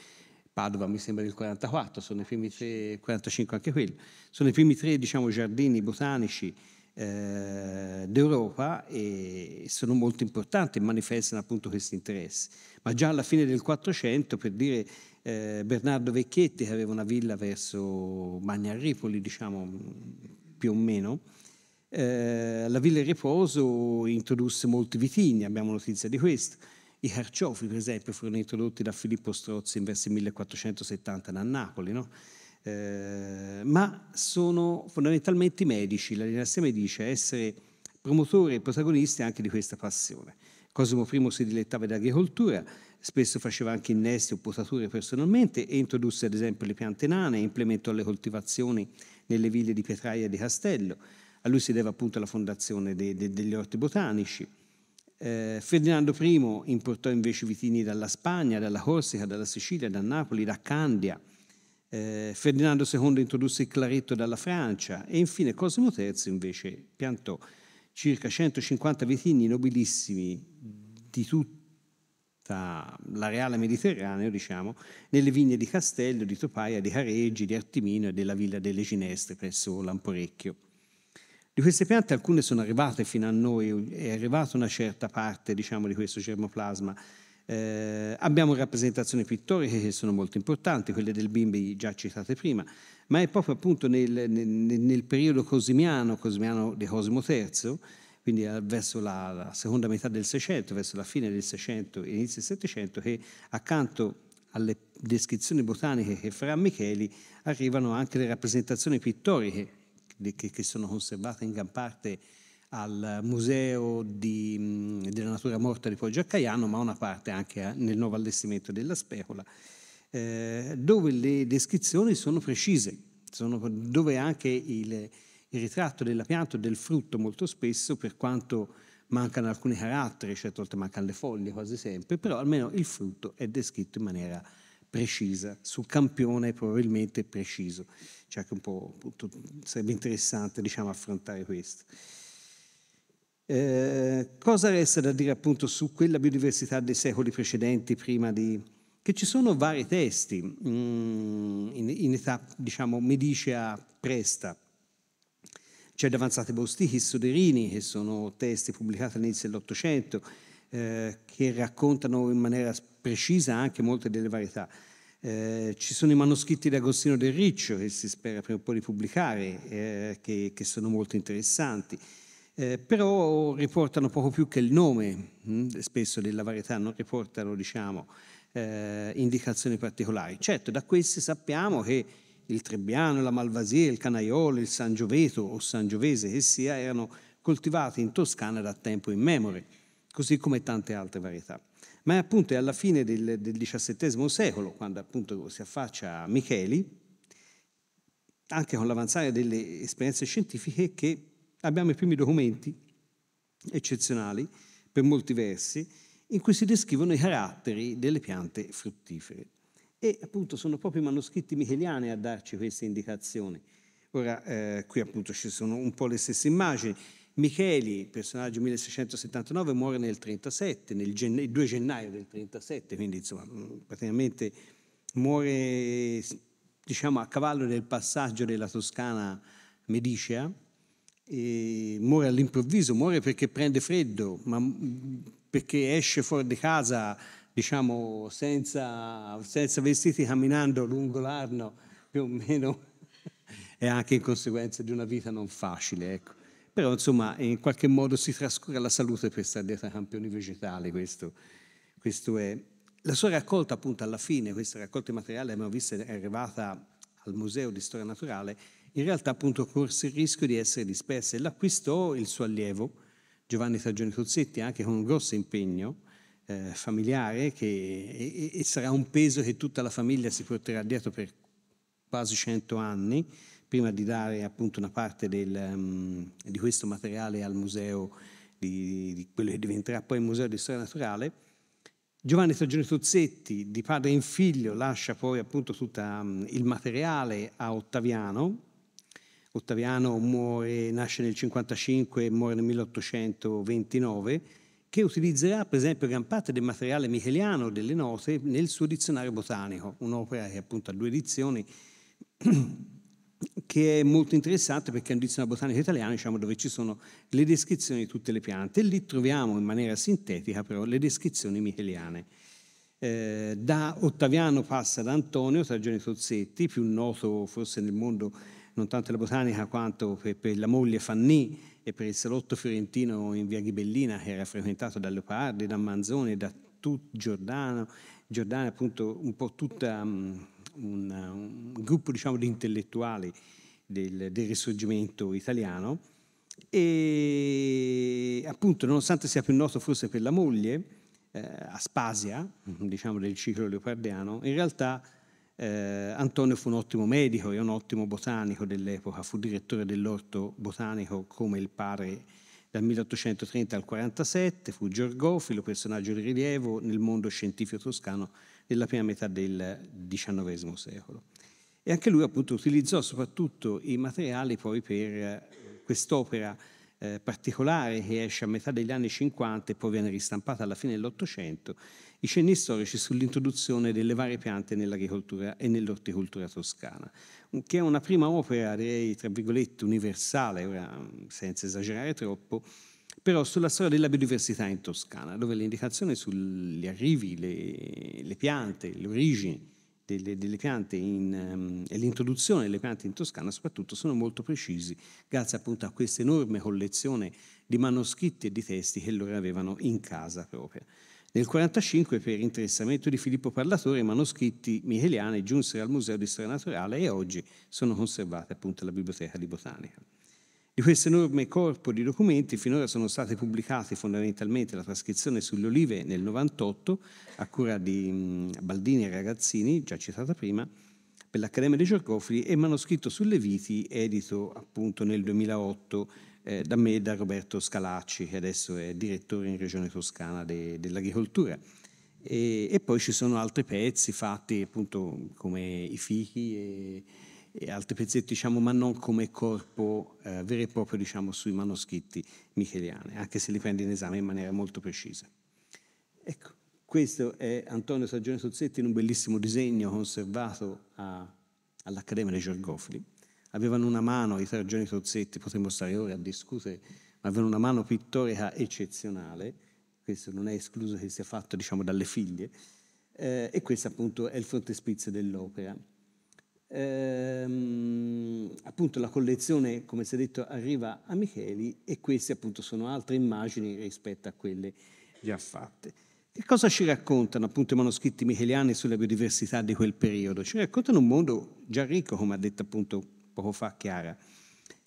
Speaker 3: Padova mi sembra del 44, sono i primi tre, 45 anche quello, sono i primi tre diciamo, giardini botanici eh, d'Europa e sono molto importanti e manifestano appunto questi interessi. Ma già alla fine del 400, per dire, eh, Bernardo Vecchietti, che aveva una villa verso Magnarripoli, diciamo più o meno, eh, la Villa Riposo introdusse molti vitigni, abbiamo notizia di questo. I carciofi, per esempio, furono introdotti da Filippo Strozzi verso il 1470 da Napoli, no? Eh, ma sono fondamentalmente i medici. La dinastiame dice essere promotore e protagonista anche di questa passione. Cosimo I si dilettava d'agricoltura, spesso faceva anche innesti o potature personalmente e introdusse ad esempio le piante nane e implementò le coltivazioni nelle ville di Pietraia e di Castello. A lui si deve appunto la fondazione de, de, degli orti botanici. Eh, Ferdinando I importò invece vitini dalla Spagna, dalla Corsica, dalla Sicilia, da Napoli, da Candia, eh, Ferdinando II introdusse il claretto dalla Francia e infine Cosimo III invece piantò circa 150 vitigni nobilissimi di tutta la reale Mediterraneo, diciamo, nelle vigne di Castello, di Topaia, di Careggi, di Artimino e della Villa delle Ginestre presso Lamporecchio. Di queste piante alcune sono arrivate fino a noi, è arrivata una certa parte diciamo, di questo germoplasma, eh, abbiamo rappresentazioni pittoriche che sono molto importanti, quelle del Bimbi già citate prima, ma è proprio appunto nel, nel, nel periodo cosimiano, cosimiano di Cosimo III, quindi verso la, la seconda metà del Seicento, verso la fine del Seicento e inizio del Settecento, che accanto alle descrizioni botaniche che farà Micheli arrivano anche le rappresentazioni pittoriche che, che sono conservate in gran parte al Museo di, della Natura Morta di Poggio Caiano, ma una parte anche eh, nel nuovo allestimento della Specola, eh, dove le descrizioni sono precise, sono, dove anche il, il ritratto della pianta o del frutto molto spesso, per quanto mancano alcuni caratteri, certe cioè volte mancano le foglie quasi sempre, però almeno il frutto è descritto in maniera precisa, sul campione probabilmente preciso, cioè che un po' appunto, sarebbe interessante diciamo, affrontare questo. Eh, cosa resta da dire appunto su quella biodiversità dei secoli precedenti prima di... che ci sono vari testi mm, in, in, età, diciamo, medicea presta. C'è D'Avanzate Bostichi, Soderini, che sono testi pubblicati all'inizio dell'Ottocento, eh, che raccontano in maniera precisa anche molte delle varietà. Eh, ci sono i manoscritti di Agostino Del Riccio, che si spera prima o poi di pubblicare, eh, che, che sono molto interessanti eh, però riportano poco più che il nome mh, mm, spesso della varietà, non riportano diciamo, eh, indicazioni particolari. Certo, da questi sappiamo che il Trebbiano, la Malvasia, il Canaiolo, il Sangioveto o Sangiovese che sia erano coltivati in Toscana da tempo immemore, così come tante altre varietà. Ma è appunto alla fine del, del XVII secolo, quando appunto si affaccia a Micheli, anche con l'avanzare delle esperienze scientifiche, che abbiamo i primi documenti eccezionali per molti versi in cui si descrivono i caratteri delle piante fruttifere. E appunto sono proprio i manoscritti micheliani a darci queste indicazioni. Ora, eh, qui appunto ci sono un po' le stesse immagini. Micheli, personaggio 1679, muore nel 37, nel gen- il 2 gennaio del 37, quindi insomma mm, praticamente muore diciamo a cavallo del passaggio della Toscana Medicea, e muore all'improvviso, muore perché prende freddo, ma perché esce fuori di casa, diciamo, senza, senza vestiti, camminando lungo l'Arno, più o meno, è <laughs> anche in conseguenza di una vita non facile, ecco. Però insomma in qualche modo si trascura la salute per stare dietro ai campioni vegetali, questo, questo è. La sua raccolta appunto alla fine, questa raccolta di materiale abbiamo visto è arrivata al Museo di Storia Naturale, in realtà appunto corse il rischio di essere dispersa e L'acquistò il suo allievo Giovanni Stagioni Tozzetti anche con un grosso impegno eh, familiare che, e, e sarà un peso che tutta la famiglia si porterà dietro per quasi 100 anni prima di dare appunto una parte del, um, di questo materiale al museo, di, di quello che diventerà poi il Museo di Storia Naturale. Giovanni Stagione Tozzetti, di padre in figlio, lascia poi appunto tutto mm, il materiale a Ottaviano, Ottaviano muore, nasce nel 55 e muore nel 1829, che utilizzerà per esempio gran parte del materiale micheliano delle note nel suo dizionario botanico, un'opera che appunto ha due edizioni, che è molto interessante perché è un dizionario botanico italiano diciamo, dove ci sono le descrizioni di tutte le piante e lì troviamo in maniera sintetica però le descrizioni micheliane. Eh, da Ottaviano passa ad Antonio, Stagione Tozzetti, più noto forse nel mondo non tanto per la botanica quanto per, per la moglie Fanny e per il salotto fiorentino in via Ghibellina che era frequentato da Leopardi, da Manzoni, da tut Giordano. Giordano appunto un po' tutto mm, um, un, gruppo diciamo, di intellettuali del, del risorgimento italiano e appunto nonostante sia più noto forse per la moglie, eh, Aspasia, diciamo del ciclo leopardiano, in realtà eh, Antonio fu un ottimo medico e un ottimo botanico dell'epoca, fu direttore dell'orto botanico come il padre dal 1830 al 1947, fu Giorgofilo, personaggio di rilievo nel mondo scientifico toscano nella prima metà del XIX secolo. E anche lui appunto utilizzò soprattutto i materiali poi per eh, quest'opera eh, particolare che esce a metà degli anni 50 e poi viene ristampata alla fine dell'Ottocento i cenni storici sull'introduzione delle varie piante nell'agricoltura e nell'orticoltura toscana, che è una prima opera, direi, tra virgolette, universale, ora, senza esagerare troppo, però sulla storia della biodiversità in Toscana, dove le indicazioni sugli arrivi, le, le piante, le origini delle, delle piante in, um, e l'introduzione delle piante in Toscana soprattutto sono molto precisi, grazie appunto a questa enorme collezione di manoscritti e di testi che loro avevano in casa propria. Nel 1945, per interessamento di Filippo Parlatore, i manoscritti micheliani giunsero al Museo di Storia Naturale e oggi sono conservati appunto alla Biblioteca di Botanica. Di questo enorme corpo di documenti finora sono state pubblicate fondamentalmente la trascrizione sulle olive nel 1998 a cura di Baldini e Ragazzini, già citata prima, per l'Accademia dei Giorgofili e manoscritto sulle viti edito appunto nel 2008 eh, da me e da Roberto Scalacci, che adesso è direttore in Regione Toscana de, dell'agricoltura. E, e, poi ci sono altri pezzi fatti appunto come i fichi e, e altri pezzetti, diciamo, ma non come corpo eh, vero e proprio diciamo, sui manoscritti micheliani, anche se li prende in esame in maniera molto precisa. Ecco, questo è Antonio Sagione Sozzetti in un bellissimo disegno conservato a, all'Accademia dei Giorgofili avevano una mano, i Sergioni Sozzetti, potremmo stare ore a discutere, ma avevano una mano pittorica eccezionale, questo non è escluso che sia fatto diciamo, dalle figlie, eh, e questo appunto è il frontespizio dell'opera. Ehm, appunto la collezione, come si è detto, arriva a Micheli e queste appunto sono altre immagini rispetto a quelle già fatte. Che cosa ci raccontano appunto i manoscritti micheliani sulla biodiversità di quel periodo? Ci raccontano un mondo già ricco, come ha detto appunto poco fa Chiara,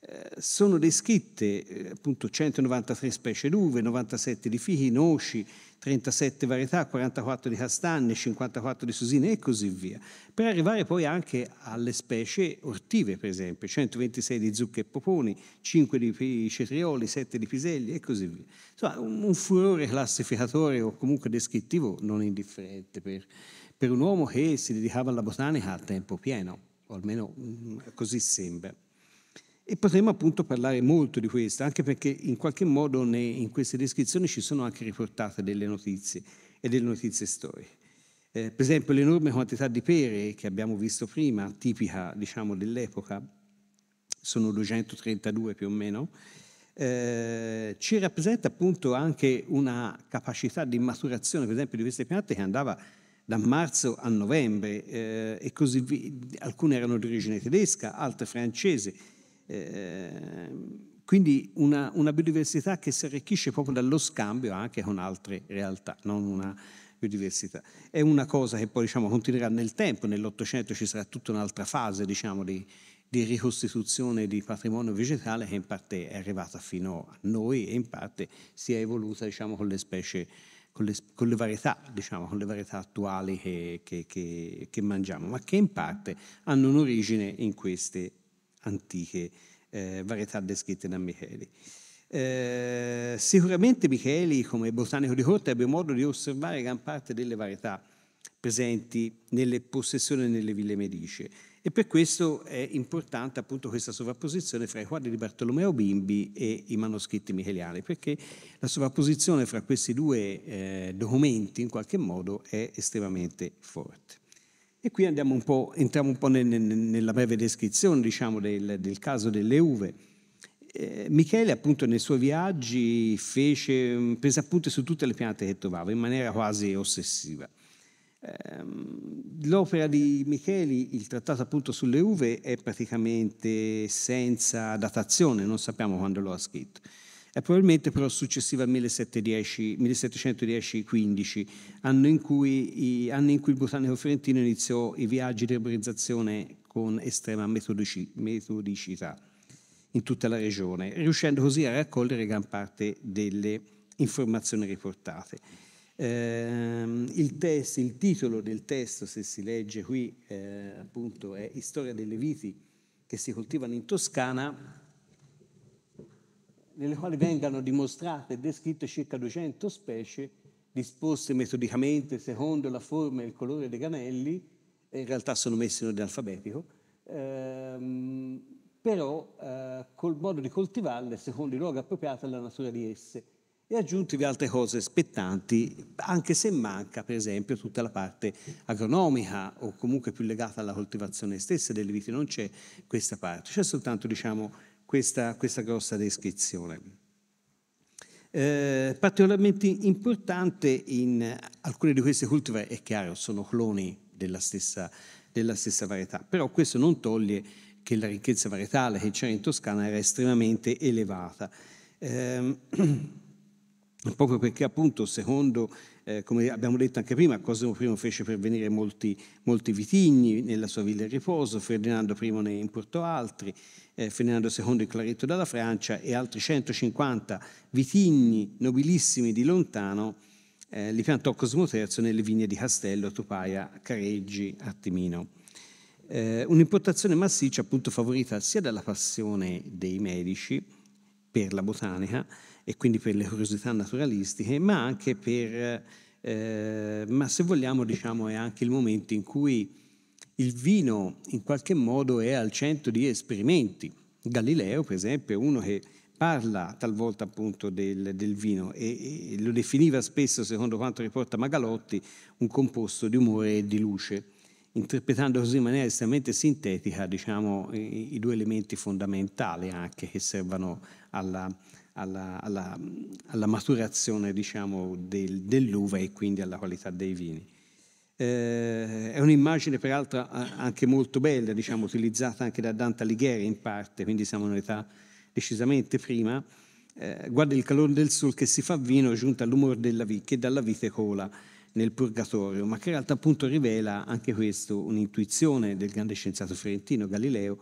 Speaker 3: eh, sono descritte eh, appunto 193 specie d'uve, 97 di fichi, noci, 37 varietà, 44 di castagne, 54 di susine e così via, per arrivare poi anche alle specie ortive, per esempio, 126 di zucche e poponi, 5 di cetrioli, 7 di piselli e così via. Insomma, un, furore classificatore o comunque descrittivo non indifferente per, per un uomo che si dedicava alla botanica a tempo pieno almeno mm, così sembra. E potremmo appunto parlare molto di questo, anche perché in qualche modo in queste descrizioni ci sono anche riportate delle notizie e delle notizie storiche. Eh, per esempio l'enorme quantità di pere che abbiamo visto prima, tipica diciamo, dell'epoca, sono 232 più o meno, eh, ci rappresenta appunto anche una capacità di maturazione, per esempio, di queste piante che andava da marzo a novembre eh, e così via. Alcune erano di origine tedesca, altre francese. Eh, quindi una, una, biodiversità che si arricchisce proprio dallo scambio anche con altre realtà, non una biodiversità. È una cosa che poi diciamo, continuerà nel tempo, nell'Ottocento ci sarà tutta un'altra fase diciamo, di, di, ricostituzione di patrimonio vegetale che in parte è arrivata fino a noi e in parte si è evoluta diciamo, con le specie con le, con le, varietà, diciamo, con le varietà attuali che, che, che, che, mangiamo, ma che in parte hanno un'origine in queste antiche eh, varietà descritte da Micheli. Eh, sicuramente Micheli, come botanico di corte, ebbe modo di osservare gran parte delle varietà presenti nelle possessioni e nelle ville medice e per questo è importante appunto questa sovrapposizione fra i quadri di Bartolomeo Bimbi e i manoscritti micheliani, perché la sovrapposizione fra questi due eh, documenti in qualche modo è estremamente forte. E qui un entriamo un po' nel, nel, nella breve descrizione diciamo, del, del, caso delle uve. Eh, Michele appunto nei suoi viaggi fece, mm, prese appunti su tutte le piante che trovava in maniera quasi ossessiva. Ehm, l'opera di Micheli, il trattato appunto sulle uve, è praticamente senza datazione, non sappiamo quando lo ha scritto. È probabilmente però successiva al 1710-15, anno, anno in cui il botanico fiorentino iniziò i viaggi di erborizzazione con estrema metodicità in tutta la regione, riuscendo così a raccogliere gran parte delle informazioni riportate. Ehm, il, testo, il, titolo del testo, se si legge qui, eh, appunto, è Storia delle viti che si coltivano in Toscana, nelle quali vengano dimostrate e descritte circa 200 specie disposte metodicamente secondo la forma e il colore dei ganelli, in realtà sono messe in ordine alfabetico, ehm, però eh, col modo di coltivarle secondo i luoghi appropriati alla natura di esse e aggiuntivi altre cose spettanti, anche se manca per esempio tutta la parte agronomica o comunque più legata alla coltivazione stessa delle viti, non c'è questa parte, c'è soltanto diciamo, questa, questa grossa descrizione. Eh, particolarmente importante in alcune di queste culture, è chiaro, sono cloni della stessa, della stessa varietà, però questo non toglie che la ricchezza varietale che c'era in Toscana era estremamente elevata. Eh, <clears throat> proprio perché appunto secondo, eh, come abbiamo detto anche prima, Cosimo I fece pervenire molti, molti, vitigni nella sua villa in riposo, Ferdinando I ne importò altri, eh, Ferdinando II il claretto dalla Francia e altri 150 vitigni nobilissimi di lontano eh, li piantò Cosimo III nelle vigne di Castello, Tupaia, Careggi, Attimino. Eh, un'importazione massiccia appunto favorita sia dalla passione dei medici per la botanica, e quindi per le curiosità naturalistiche, ma anche per, eh, ma se vogliamo diciamo è anche il momento in cui il vino in qualche modo è al centro di esperimenti. Galileo per esempio è uno che parla talvolta appunto del, del vino e, e, lo definiva spesso, secondo quanto riporta Magalotti, un composto di umore e di luce, interpretando così in maniera estremamente sintetica diciamo, i, i due elementi fondamentali anche che servono alla, alla, alla, alla maturazione diciamo, del, dell'uva e quindi alla qualità dei vini. Eh, è un'immagine peraltro anche molto bella, diciamo, utilizzata anche da Dante Alighieri in parte, quindi siamo in un'età decisamente prima. Eh, guarda il calore del sol che si fa vino giunto all'umore della vite, che dalla vite cola nel purgatorio, ma che in realtà appunto rivela anche questo un'intuizione del grande scienziato fiorentino Galileo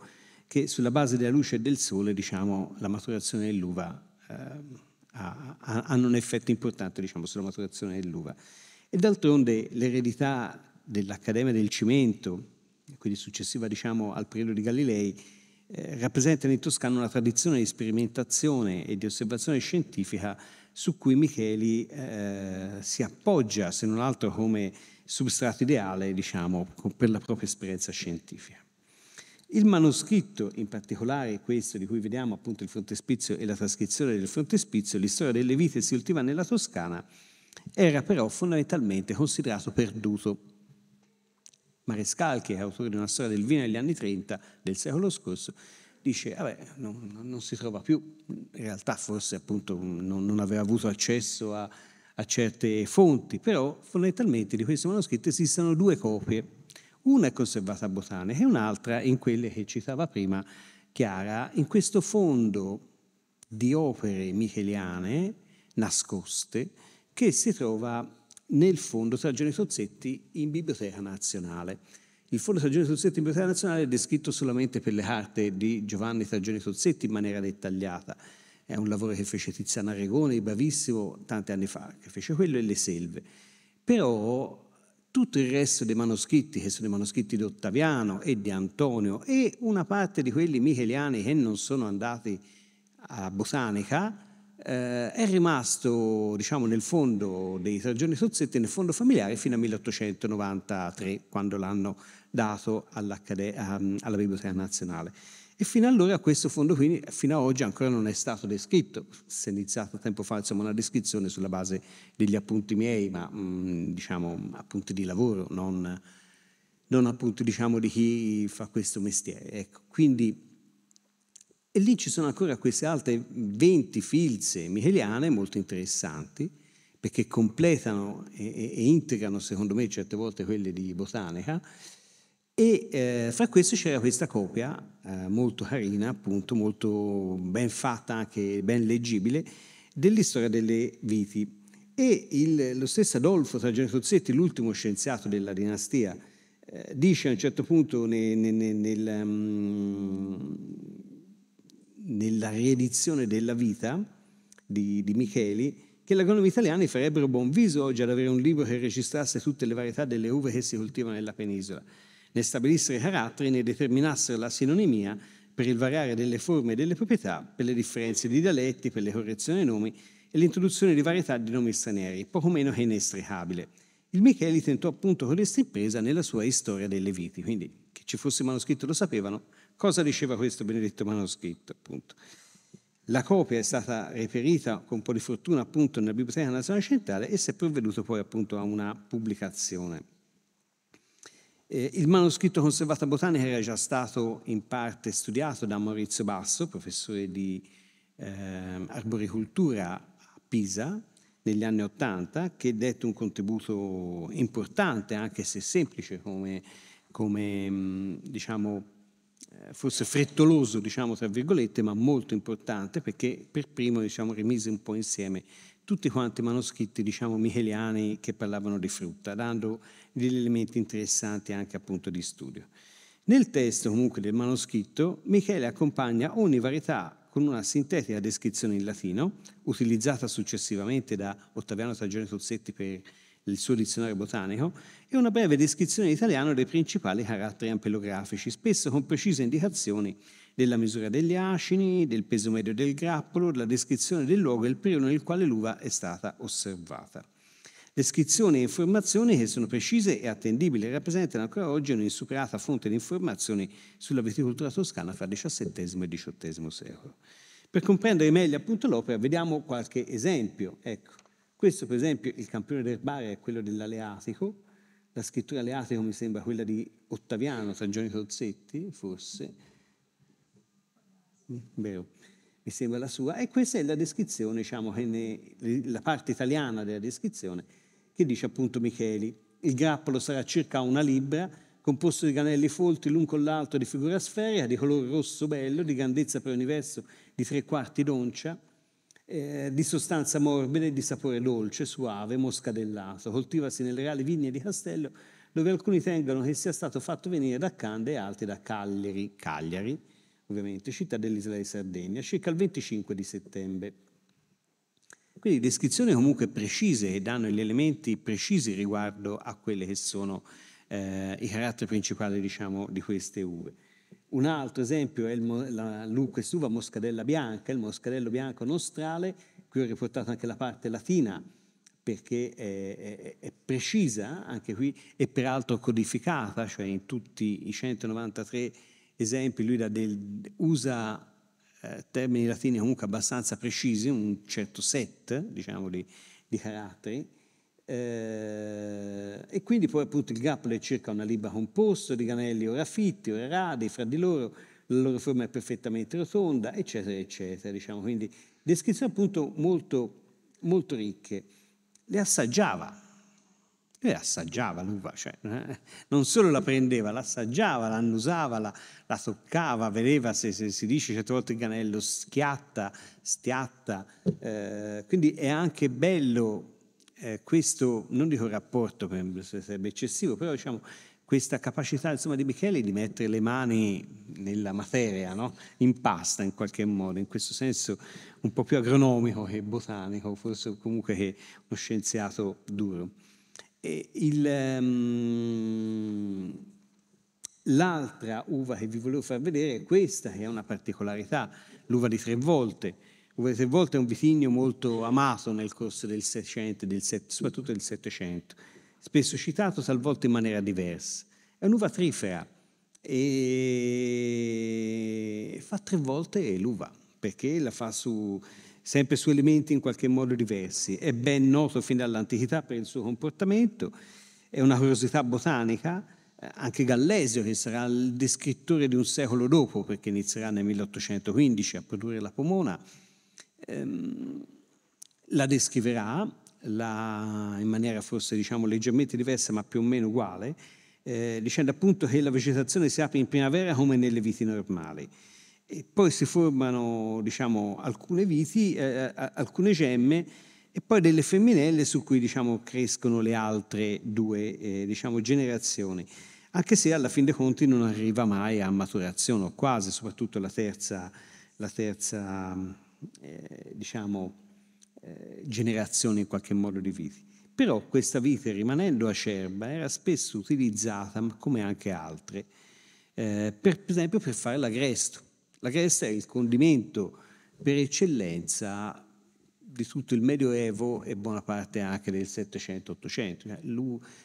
Speaker 3: che sulla base della luce e del sole, diciamo, la maturazione dell'uva Ehm, ha, ha, hanno un effetto importante diciamo, sulla maturazione dell'uva. E d'altronde l'eredità dell'Accademia del Cimento, quindi successiva diciamo, al periodo di Galilei, eh, rappresentano in Toscana una tradizione di sperimentazione e di osservazione scientifica su cui Micheli eh, si appoggia, se non altro come substrato ideale diciamo, per la propria esperienza scientifica. Il manoscritto, in particolare questo di cui vediamo appunto il frontespizio e la trascrizione del frontespizio, l'istoria delle vite si ultima nella Toscana, era però fondamentalmente considerato perduto. Marescalchi, autore di una storia del vino degli anni 30 del secolo scorso, dice, vabbè, non, non si trova più, in realtà forse appunto non, non aveva avuto accesso a, a certe fonti, però fondamentalmente di questo manoscritto esistono due copie una è conservata a Botanica e un'altra in quelle che citava prima Chiara, in questo fondo di opere micheliane nascoste che si trova nel fondo Tragione Tozzetti in Biblioteca Nazionale. Il fondo Tragione Tozzetti in Biblioteca Nazionale è descritto solamente per le carte di Giovanni Tragione Tozzetti in maniera dettagliata. È un lavoro che fece Tiziana Regone, bravissimo, tanti anni fa, che fece quello e le selve. Però tutto il resto dei manoscritti, che sono i manoscritti di Ottaviano e di Antonio, e una parte di quelli micheliani che non sono andati a Botanica, eh, è rimasto diciamo, nel fondo dei Tragioni Sozzetti, nel fondo familiare, fino a 1893, quando l'hanno dato alla Biblioteca Nazionale. E fino allora questo fondo qui, fino ad oggi ancora non è stato descritto, si è iniziato tempo fa insomma, una descrizione sulla base degli appunti miei, ma mh, mm, diciamo appunti di lavoro, non, non appunti diciamo, di chi fa questo mestiere. Ecco, quindi, e lì ci sono ancora queste altre 20 filze micheliane molto interessanti, perché completano e, e integrano secondo me certe volte quelle di botanica, e eh, fra queste c'era questa copia, eh, molto carina, appunto, molto ben fatta, anche ben leggibile, dell'istoria delle viti. E il, lo stesso Adolfo Trajano l'ultimo scienziato della dinastia, eh, dice a un certo punto ne, ne, ne, nel, um, nella riedizione della vita di, di Micheli, che l'agronomi italiani farebbero buon viso oggi ad avere un libro che registrasse tutte le varietà delle uve che si coltivano nella penisola ne stabilissero i caratteri, ne determinassero la sinonimia per il variare delle forme e delle proprietà, per le differenze di dialetti, per le correzioni dei nomi e l'introduzione di varietà di nomi stranieri, poco meno che inestricabile. Il Micheli tentò appunto questa impresa nella sua Storia delle Viti, quindi che ci fosse manoscritto lo sapevano, cosa diceva questo benedetto manoscritto appunto. La copia è stata reperita con un po' di fortuna appunto nella Biblioteca Nazionale Centrale e si è provveduto poi appunto a una pubblicazione. Eh, il manoscritto conservato a botanica era già stato in parte studiato da Maurizio Basso, professore di eh, arboricoltura a Pisa negli anni Ottanta, che dette un contributo importante, anche se semplice come, come mm, diciamo, eh, forse frettoloso, diciamo, tra virgolette, ma molto importante perché per primo diciamo, rimise un po' insieme tutti quanti i manoscritti diciamo, micheliani che parlavano di frutta, dando degli elementi interessanti anche appunto di studio. Nel testo comunque del manoscritto Michele accompagna ogni varietà con una sintetica descrizione in latino, utilizzata successivamente da Ottaviano Tagione Tozzetti per il suo dizionario botanico, e una breve descrizione in italiano dei principali caratteri ampelografici, spesso con precise indicazioni della misura degli acini, del peso medio del grappolo, della descrizione del luogo e del periodo nel quale l'uva è stata osservata. Descrizioni e informazioni che sono precise e attendibili e rappresentano ancora oggi un'insuperata fonte di informazioni sulla viticoltura toscana fra XVII e XVIII secolo. Per comprendere meglio appunto l'opera vediamo qualche esempio. Ecco, questo per esempio il campione del è quello dell'Aleatico, la scrittura aleatico mi sembra quella di Ottaviano, Sangioni Torzetti, forse, mm, vero, mi sembra la sua, e questa è la descrizione, diciamo, la parte italiana della descrizione che dice appunto Micheli. Il grappolo sarà circa una libra, composto di granelli folti l'un con l'altro di figura sferica, di colore rosso bello, di grandezza per universo di tre quarti d'oncia, eh, di sostanza morbida e di sapore dolce, suave, moscadellato. Coltivasi nelle reali vigne di Castello, dove alcuni tengono che sia stato fatto venire da Cande e altri da Cagliari, Cagliari ovviamente, città dell'isola di Sardegna, circa il 25 di settembre. Quindi descrizioni comunque precise che danno gli elementi precisi riguardo a quelli che sono eh, i caratteri principali diciamo, di queste uve. Un altro esempio è il, la, quest'uva moscadella bianca, il moscadello bianco nostrale, qui ho riportato anche la parte latina perché è, è, è precisa anche qui e peraltro codificata, cioè in tutti i 193 esempi lui del, usa eh, termini latini comunque abbastanza precisi, un certo set diciamo, di, di caratteri, eh, e quindi poi appunto il gap è circa una libra composto di canelli ora fitti, ora radi fra di loro, la loro forma è perfettamente rotonda, eccetera, eccetera. Diciamo. Quindi descrizioni appunto molto, molto ricche. Le assaggiava lui assaggiava l'uva, cioè, eh? non solo la prendeva, l'assaggiava, l'annusava, la, la toccava, vedeva se, se, si dice certe volte il ganello schiatta, stiatta. Eh, quindi è anche bello eh, questo, non dico rapporto, se sarebbe eccessivo, però diciamo questa capacità insomma, di Michele di mettere le mani nella materia, no? in pasta in qualche modo, in questo senso un po' più agronomico che botanico, forse comunque che uno scienziato duro. Ehm, l'altra uva che vi volevo far vedere è questa, che è una particolarità, l'uva di tre volte. L'uva di tre volte è un vitigno molto amato nel corso del Seicento, soprattutto del Settecento, spesso citato, talvolta in maniera diversa. È un'uva trifera e fa tre volte l'uva, perché la fa su sempre su elementi in qualche modo diversi. È ben noto fin dall'antichità per il suo comportamento, è una curiosità botanica, eh, anche Gallesio, che sarà il descrittore di un secolo dopo, perché inizierà nel 1815 a produrre la pomona, ehm, la descriverà la, in maniera forse diciamo, leggermente diversa, ma più o meno uguale, eh, dicendo appunto che la vegetazione si apre in primavera come nelle viti normali e poi si formano diciamo, alcune viti, eh, eh alcune gemme e poi delle femminelle su cui diciamo, crescono le altre due eh, diciamo, generazioni, anche se alla fin dei conti non arriva mai a maturazione, o quasi, soprattutto la terza, la terza eh, diciamo, eh generazione in qualche modo di viti. Però questa vite, rimanendo acerba, era spesso utilizzata, come anche altre, eh, per, per esempio per fare l'agresto la cresta è il condimento per eccellenza di tutto il Medioevo e buona parte anche del 700-800. Cioè,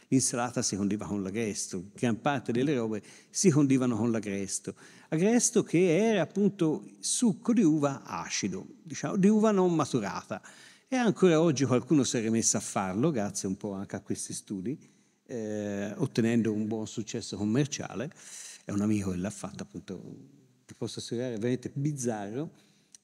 Speaker 3: l'insalata si condiva con l'agresto, gran parte delle robe si condivano con l'agresto. Agresto che era appunto succo di uva acido, diciamo, di uva non maturata. E ancora oggi qualcuno si è rimesso a farlo, grazie un po' anche a questi studi, eh, ottenendo un buon successo commerciale. È un amico che l'ha fatto appunto ti posso assicurare, veramente bizzarro.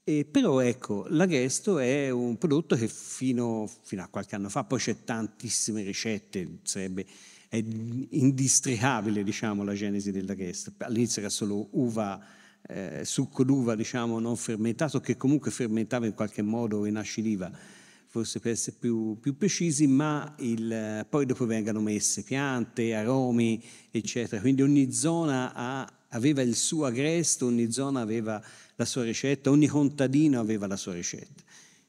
Speaker 3: E però ecco, l'aghesto è un prodotto che fino, fino, a qualche anno fa, poi c'è tantissime ricette, sarebbe, è indistricabile diciamo, la genesi dell'aghesto. All'inizio era solo uva, eh, succo d'uva diciamo, non fermentato, che comunque fermentava in qualche modo e inacidiva, forse per essere più, più precisi, ma il, poi dopo vengono messe piante, aromi, eccetera. Quindi ogni zona ha aveva il suo agresto, ogni zona aveva la sua ricetta, ogni contadino aveva la sua ricetta.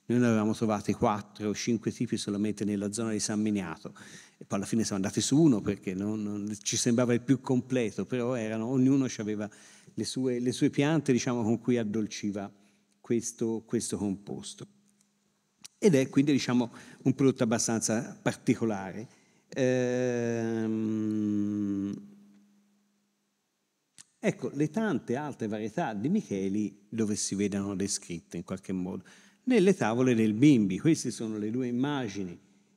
Speaker 3: Noi ne avevamo trovati quattro o cinque tipi solamente nella zona di San Miniato e poi alla fine siamo andati su uno perché non, non, ci sembrava il più completo, però erano, ognuno aveva le sue, le sue piante diciamo, con cui addolciva questo, questo composto. Ed è quindi diciamo, un prodotto abbastanza particolare. Ehm, Ecco, le tante altre varietà di Micheli dove si vedono descritte in qualche modo. Nelle tavole del bimbi, queste sono le due immagini,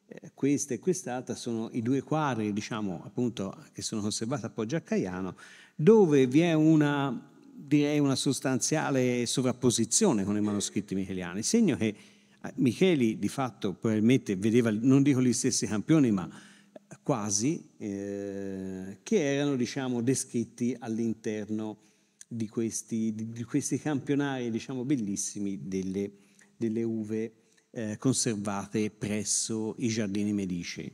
Speaker 3: eh, questa e quest'altra sono i due quadri, diciamo, appunto, che sono conservati a Poggio a Caiano, dove vi è una, direi, una sostanziale sovrapposizione con i manoscritti micheliani, segno che eh, Micheli di fatto probabilmente vedeva, non dico gli stessi campioni, ma quasi eh, che erano diciamo, descritti all'interno di questi, di questi campionari diciamo, bellissimi delle, delle uve eh, conservate presso i giardini Medici.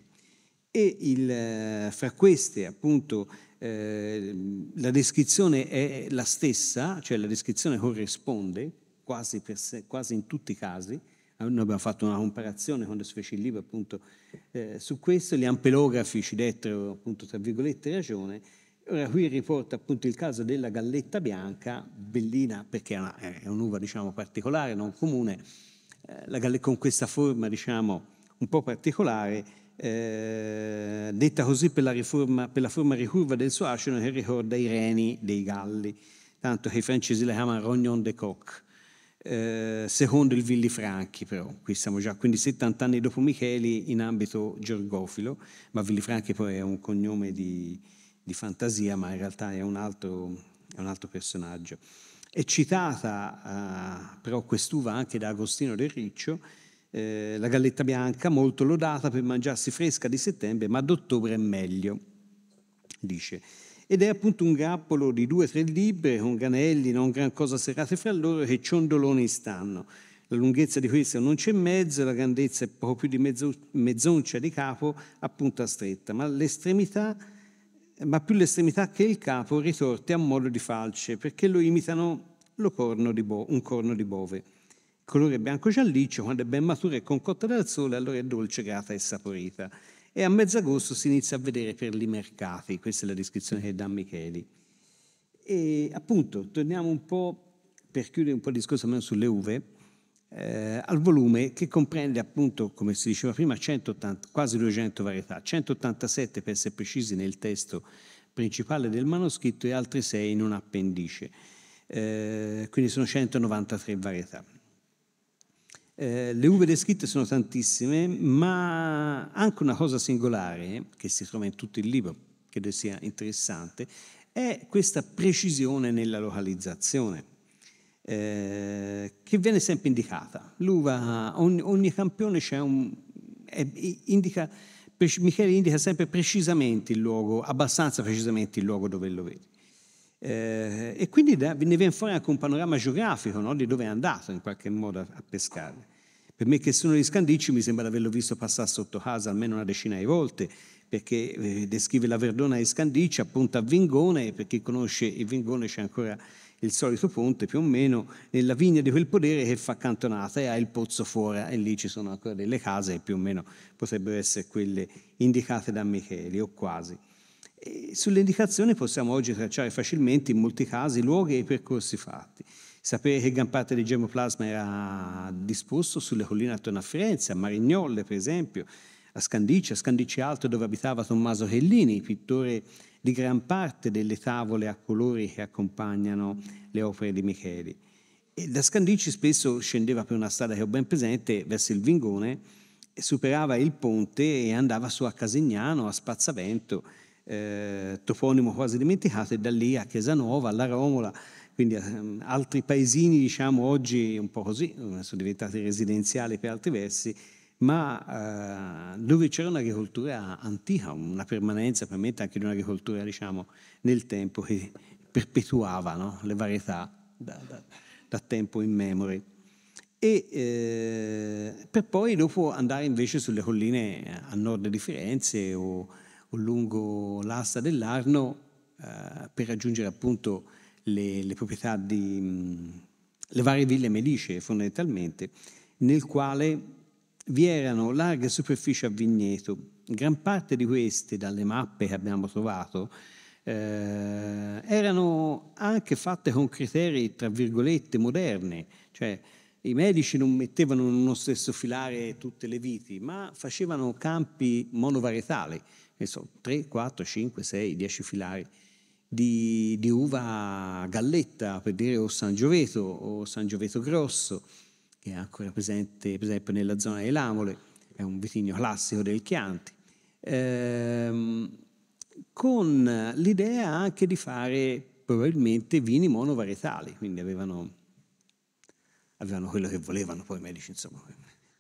Speaker 3: E il, eh, fra queste, appunto, eh, la descrizione è la stessa, cioè la descrizione corrisponde quasi, se, quasi in tutti i casi, eh, noi abbiamo fatto una comparazione quando si fece il libro appunto eh, su questo, gli ampelografi ci dettero appunto tra virgolette ragione, ora qui riporta appunto il caso della galletta bianca, bellina perché è, una, è un'uva diciamo particolare, non comune, eh, galletta, con questa forma diciamo un po' particolare, eh, detta così per la, riforma, per la, forma ricurva del suo acino che ricorda i reni dei galli, tanto che i francesi la chiamano rognon de coq. Eh, secondo il Villi Franchi, però, qui siamo già, quindi 70 anni dopo Micheli in ambito georgofilo, ma Villi Franchi poi è un cognome di, di fantasia, ma in realtà è un altro, è un altro personaggio. È citata eh, però quest'uva anche da Agostino del Riccio, eh, la galletta bianca, molto lodata per mangiarsi fresca di settembre, ma d'ottobre è meglio, dice ed è appunto un grappolo di due o tre libbre con granelli non gran cosa serrate fra loro che ciondoloni stanno. La lunghezza di questa non c'è mezzo, la grandezza è poco più di mezzo, mezzoncia di capo a punta stretta, ma l'estremità ma più l'estremità che il capo ritorte a modo di falce, perché lo imitano lo corno bo- un corno di bove. Il colore bianco gialliccio, quando è ben matura e concotta dal sole, allora è dolce, grata e saporita e a mezzagosto si inizia a vedere per i mercati, questa è la descrizione che dà Micheli. E appunto, torniamo un po', per chiudere un po' il discorso almeno sulle uve, eh, al volume che comprende appunto, come si diceva prima, 180, quasi 200 varietà, 187 per essere precisi nel testo principale del manoscritto e altre 6 in un appendice. Eh, quindi sono 193 varietà. Eh, le uve descritte sono tantissime, ma anche una cosa singolare, che si trova in tutto il libro, credo sia interessante, è questa precisione nella localizzazione. Eh, che viene sempre indicata. L'uva, ogni, ogni campione un, è, indica, Michele indica sempre precisamente il luogo, abbastanza precisamente il luogo dove lo vedi. Eh, e quindi da, ne viene fuori anche un panorama geografico no? di dove è andato in qualche modo a, pescare. Per me che sono gli Scandicci mi sembra di averlo visto passare sotto casa almeno una decina di volte, perché eh, descrive la Verdona di Scandicci, appunto a Vingone, per chi conosce il Vingone c'è ancora il solito ponte più o meno, nella vigna di quel podere che fa cantonata e ha il pozzo fuori e lì ci sono ancora delle case che più o meno potrebbero essere quelle indicate da Micheli o quasi. E sulle indicazioni possiamo oggi tracciare facilmente in molti casi luoghi e percorsi fatti. Sapere che gran parte del germoplasma era disposto sulle colline attorno a Firenze, a Marignolle per esempio, a Scandice, a Scandice Alto dove abitava Tommaso Chellini, pittore di gran parte delle tavole a colori che accompagnano le opere di Micheli. E da Scandici spesso scendeva per una strada che ho ben presente verso il Vingone, superava il ponte e andava su a Casignano, a Spazzavento, eh, toponimo quasi dimenticato, e da lì a Chesanova, alla Romola, quindi ehm, altri paesini, diciamo oggi un po' così, eh, sono diventati residenziali per altri versi, ma eh, dove c'era un'agricoltura antica, una permanenza probabilmente anche di un'agricoltura diciamo, nel tempo che perpetuava no? le varietà da, da, da tempo in memoria. E, eh, per poi dopo andare invece sulle colline eh, a nord di Firenze o o lungo l'asta dell'Arno eh, per raggiungere appunto le, le proprietà di mh, mm, le varie ville medice fondamentalmente, nel quale vi erano larghe superfici a vigneto. Gran parte di queste, dalle mappe che abbiamo trovato, eh, erano anche fatte con criteri, tra virgolette, moderne, cioè i medici non mettevano in uno stesso filare tutte le viti, ma facevano campi monovarietali, insomma, 3, 4, 5, 6, 10 filari di, di, uva galletta, per dire o San Gioveto o San Gioveto Grosso, che è ancora presente per esempio nella zona di Lamole, è un vitigno classico del Chianti, ehm, con l'idea anche di fare probabilmente vini monovarietali, quindi avevano, avevano quello che volevano poi i medici, insomma,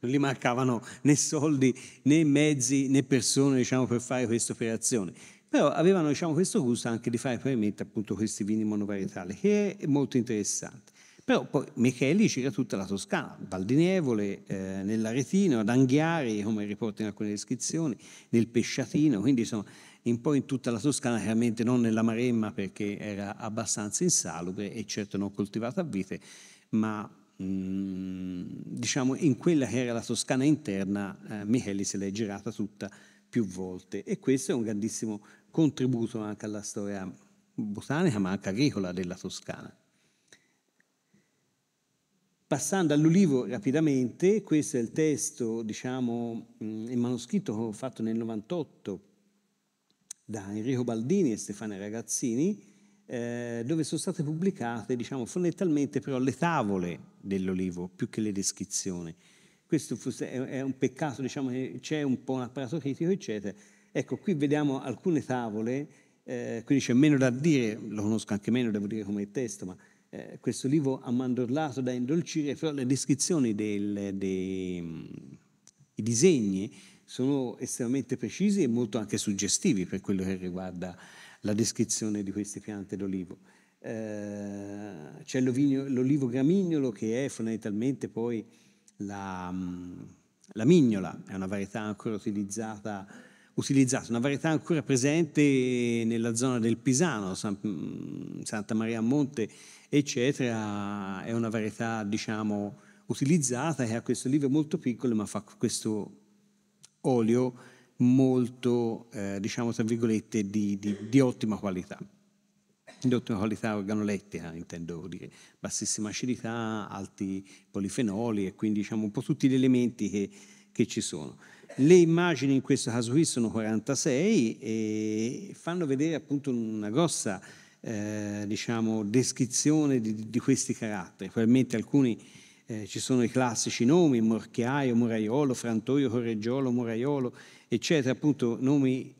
Speaker 3: non gli mancavano né soldi né mezzi né persone diciamo, per fare questa operazione. Però avevano diciamo, questo gusto anche di fare probabilmente appunto, questi vini monovarietali, che è molto interessante. Però poi Micheli c'era tutta la Toscana, Valdinevole, eh, nell'Aretino, ad Anghiari, come riporta in alcune descrizioni, nel Pesciatino, quindi insomma un po' in tutta la Toscana, chiaramente non nella Maremma perché era abbastanza insalubre e certo non coltivata a vite, ma Mm, diciamo in quella che era la Toscana interna eh, Micheli se l'è girata tutta più volte e questo è un grandissimo contributo anche alla storia botanica ma anche agricola della Toscana. Passando all'ulivo rapidamente, questo è il testo, diciamo, mm, il manoscritto fatto nel 98 da Enrico Baldini e Stefania Ragazzini, eh, dove sono state pubblicate diciamo, fondamentalmente però le tavole dell'Olivo più che le descrizioni. Questo fu, è, è, un peccato, diciamo, che c'è un po' un apparato critico, eccetera. Ecco, qui vediamo alcune tavole, eh, qui c'è meno da dire, lo conosco anche meno, devo dire come testo, ma eh, questo olivo ha mandorlato da indolcire, però le descrizioni dei, disegni sono estremamente precisi e molto anche suggestivi per quello che riguarda la descrizione di queste piante d'olivo. Eh, c'è l'olivo gramignolo che è fondamentalmente poi la, mm, la mignola, è una varietà ancora utilizzata, utilizzata, una varietà ancora presente nella zona del Pisano, San, mm, Santa Maria a Monte, eccetera, è una varietà diciamo utilizzata che ha questo olivo molto piccolo ma fa questo olio molto, eh, diciamo tra virgolette, di, di, di, ottima qualità. Di ottima qualità organolettica, eh, intendo dire, bassissima acidità, alti polifenoli e quindi diciamo un po' tutti gli elementi che, che ci sono. Le immagini in questo caso qui sono 46 e fanno vedere appunto una grossa eh, diciamo, descrizione di, di, questi caratteri. Probabilmente alcuni eh, ci sono i classici nomi, Morchiaio, Muraiolo, Frantoio, Correggiolo, Muraiolo eccetera, appunto nomi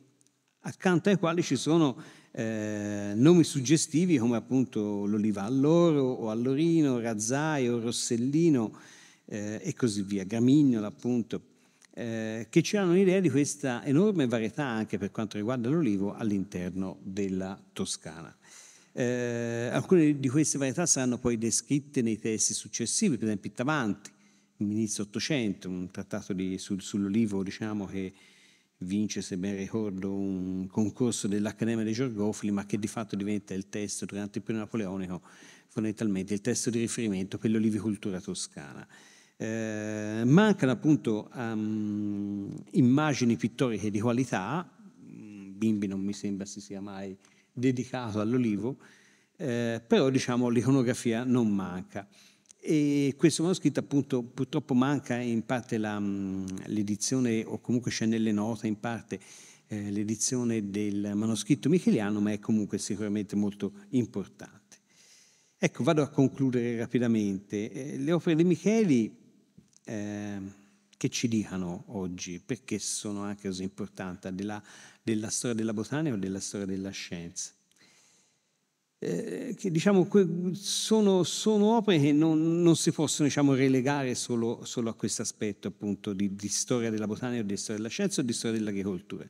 Speaker 3: accanto ai quali ci sono eh, nomi suggestivi come appunto l'oliva all'oro o all'orino, razzaio, rossellino eh, e così via, gramignola appunto, eh, che ci hanno un'idea di questa enorme varietà anche per quanto riguarda l'olivo all'interno della Toscana. Eh, alcune di queste varietà saranno poi descritte nei testi successivi, per esempio Tavanti, in inizio 800, un trattato di, sul, sull'olivo diciamo che vince, se ben ricordo, un concorso dell'Accademia dei Giorgofili, ma che di fatto diventa il testo durante il periodo napoleonico, fondamentalmente il testo di riferimento per l'olivicultura toscana. Eh, mancano appunto um, immagini pittoriche di qualità, mm, Bimbi non mi sembra si sia mai dedicato all'olivo, eh, però diciamo l'iconografia non manca. E questo manoscritto appunto purtroppo manca in parte mm, l'edizione o comunque c'è nelle note in parte eh, l'edizione del manoscritto micheliano ma è comunque sicuramente molto importante. Ecco, vado a concludere rapidamente. Eh, le opere di Micheli eh, che ci dicano oggi perché sono anche così importanti al di là della storia della botanica o della storia della scienza? Eh, che diciamo, sono, sono, opere che non, non si possono diciamo, relegare solo, solo, a questo aspetto appunto di, di, storia della botanica, di storia della scienza o di storia dell'agricoltura.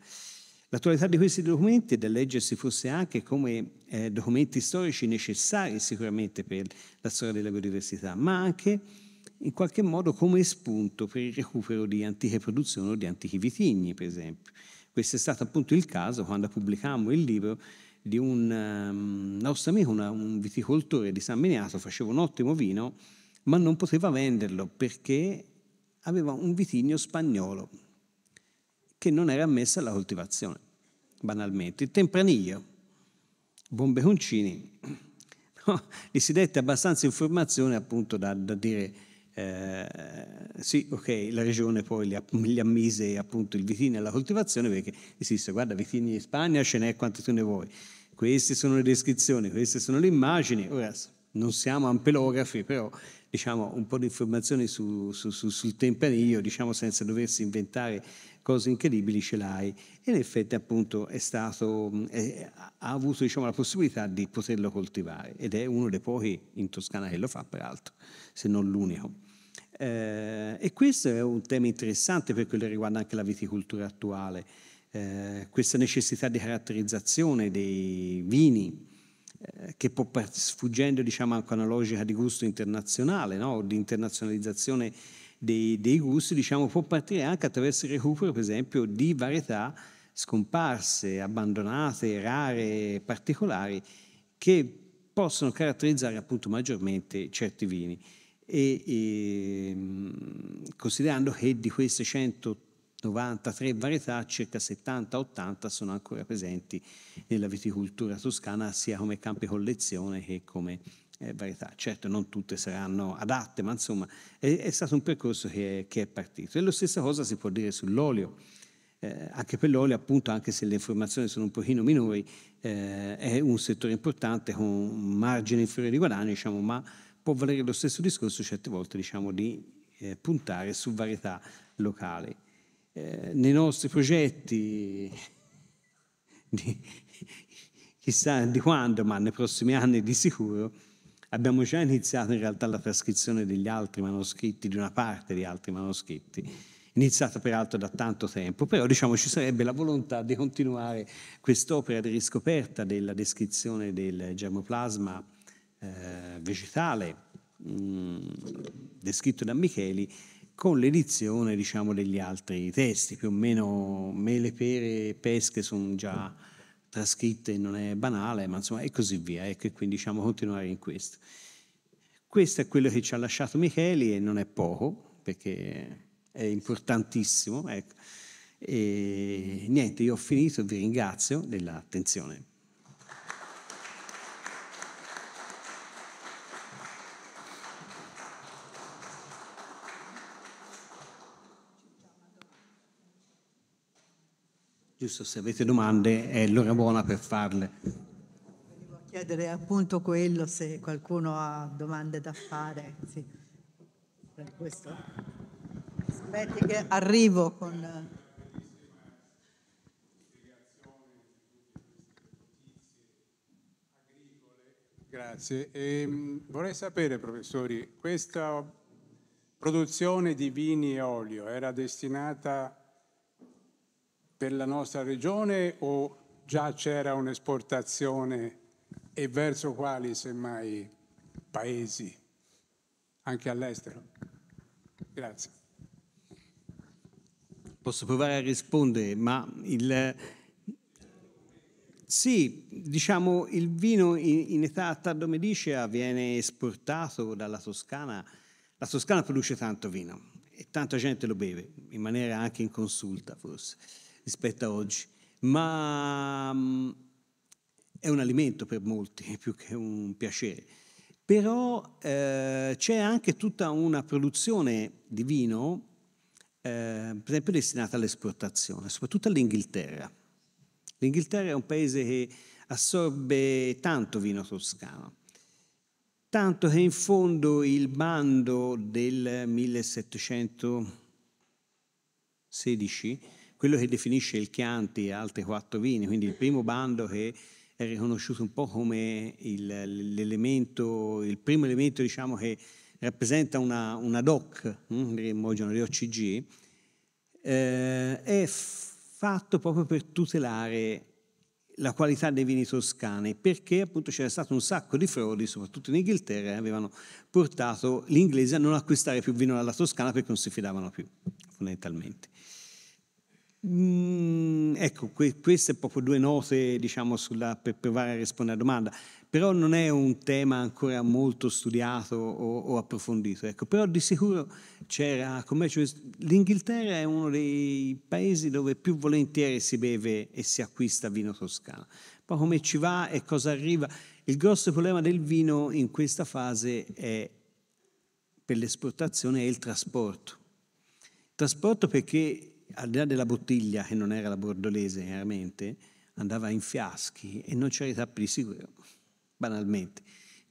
Speaker 3: L'attualità di questi documenti è da leggersi forse anche come eh, documenti storici necessari sicuramente per la storia della biodiversità, ma anche in qualche modo come spunto per il recupero di antiche produzioni o di antichi vitigni, per esempio. Questo è stato appunto il caso quando pubblicammo il libro di un ehm, naustamico, um, un viticoltore di San Miniato, faceva un ottimo vino, ma non poteva venderlo perché aveva un vitigno spagnolo che non era ammesso alla coltivazione, banalmente. Il Tempranillo, Bombeconcini, <clears throat> no, gli si dette abbastanza informazione appunto da, da dire eh, sì, ok, la regione poi gli, gli ammise appunto il vitigno alla coltivazione perché esiste, guarda, vitigni in Spagna ce n'è quanti tu ne vuoi queste sono le descrizioni, queste sono le immagini. Ora, non siamo ampelografi, però diciamo, un po' di informazioni su, su, su, sul tempanillo, diciamo, senza doversi inventare cose incredibili, ce l'hai. E in effetti appunto è stato, è, ha avuto diciamo, la possibilità di poterlo coltivare ed è uno dei pochi in Toscana che lo fa peraltro, se non l'unico. Eh, e questo è un tema interessante per quello che riguarda anche la viticoltura attuale eh, questa necessità di caratterizzazione dei vini eh, che può, sfuggendo diciamo, anche a una logica di gusto internazionale no? di internazionalizzazione dei, dei gusti, diciamo, può partire anche attraverso il recupero, per esempio, di varietà scomparse, abbandonate, rare, particolari, che possono caratterizzare appunto maggiormente certi vini. E, e, ehm, considerando che di queste 180 93 varietà, circa 70-80 sono ancora presenti nella viticoltura toscana sia come campi collezione che come eh, varietà. Certo non tutte saranno adatte, ma insomma è, è stato un percorso che è, che è, partito. E lo stessa cosa si può dire sull'olio. Eh, anche per l'olio, appunto, anche se le informazioni sono un pochino minori, eh, è un settore importante con un margine inferiore di guadagno, diciamo, ma può valere lo stesso discorso certe volte diciamo, di eh, puntare su varietà locali. Eh, nei nostri progetti, di, chissà di quando, ma nei prossimi anni di sicuro, abbiamo già iniziato in realtà la trascrizione degli altri manoscritti, di una parte di altri manoscritti, iniziata peraltro da tanto tempo, però diciamo ci sarebbe la volontà di continuare quest'opera di riscoperta della descrizione del germoplasma eh, vegetale, mh, mm, descritto da Micheli, con l'edizione diciamo, degli altri testi, più o meno mele, pere e pesche sono già trascritte, non è banale, ma insomma e così via, ecco, e quindi diciamo continuare in questo. Questo è quello che ci ha lasciato Micheli e non è poco, perché è importantissimo. Ecco. E niente, io ho finito, vi ringrazio dell'attenzione. Giusto, se avete domande è l'ora buona per farle. Volevo
Speaker 1: chiedere appunto quello, se qualcuno ha domande da fare. Sì. Per questo. Aspetti che arrivo con... Eh,
Speaker 4: Grazie. E ehm, vorrei sapere, professori, questa produzione di vini e olio era destinata per la nostra regione o già c'era un'esportazione e verso quali semmai paesi, anche all'estero? Grazie.
Speaker 3: Posso provare a rispondere, ma il, sì, diciamo il vino in, in età tardomedicea viene esportato dalla Toscana. La Toscana produce tanto vino e tanta gente lo beve, in maniera anche inconsulta forse rispetto a oggi, ma mm, è un alimento per molti <laughs> più che un piacere. Però eh, c'è anche tutta una produzione di vino, eh, per esempio, destinata all'esportazione, soprattutto all'Inghilterra. L'Inghilterra è un paese che assorbe tanto vino toscano tanto che in fondo il bando del 1716 quello che definisce il Chianti e altri quattro vini, quindi il primo bando che è riconosciuto un po' come il, l'elemento, il primo elemento diciamo, che rappresenta una, una DOC, hm, diremmo le OCG, eh, è fatto proprio per tutelare la qualità dei vini toscani, perché appunto c'era stato un sacco di frodi, soprattutto in Inghilterra, che avevano portato gli inglesi a non acquistare più vino dalla Toscana perché non si fidavano più, fondamentalmente. Mm, ecco, que- queste proprio due note, diciamo, sulla, per provare a rispondere alla domanda, però non è un tema ancora molto studiato o, o approfondito. Ecco. Però di sicuro c'era commercio. L'Inghilterra è uno dei paesi dove più volentieri si beve e si acquista vino toscano. Poi come ci va e cosa arriva. Il grosso problema del vino in questa fase è, per l'esportazione è il trasporto. trasporto perché al di là della bottiglia, che non era la bordolese chiaramente, andava in fiaschi e non c'era i tappi di sicuro, banalmente.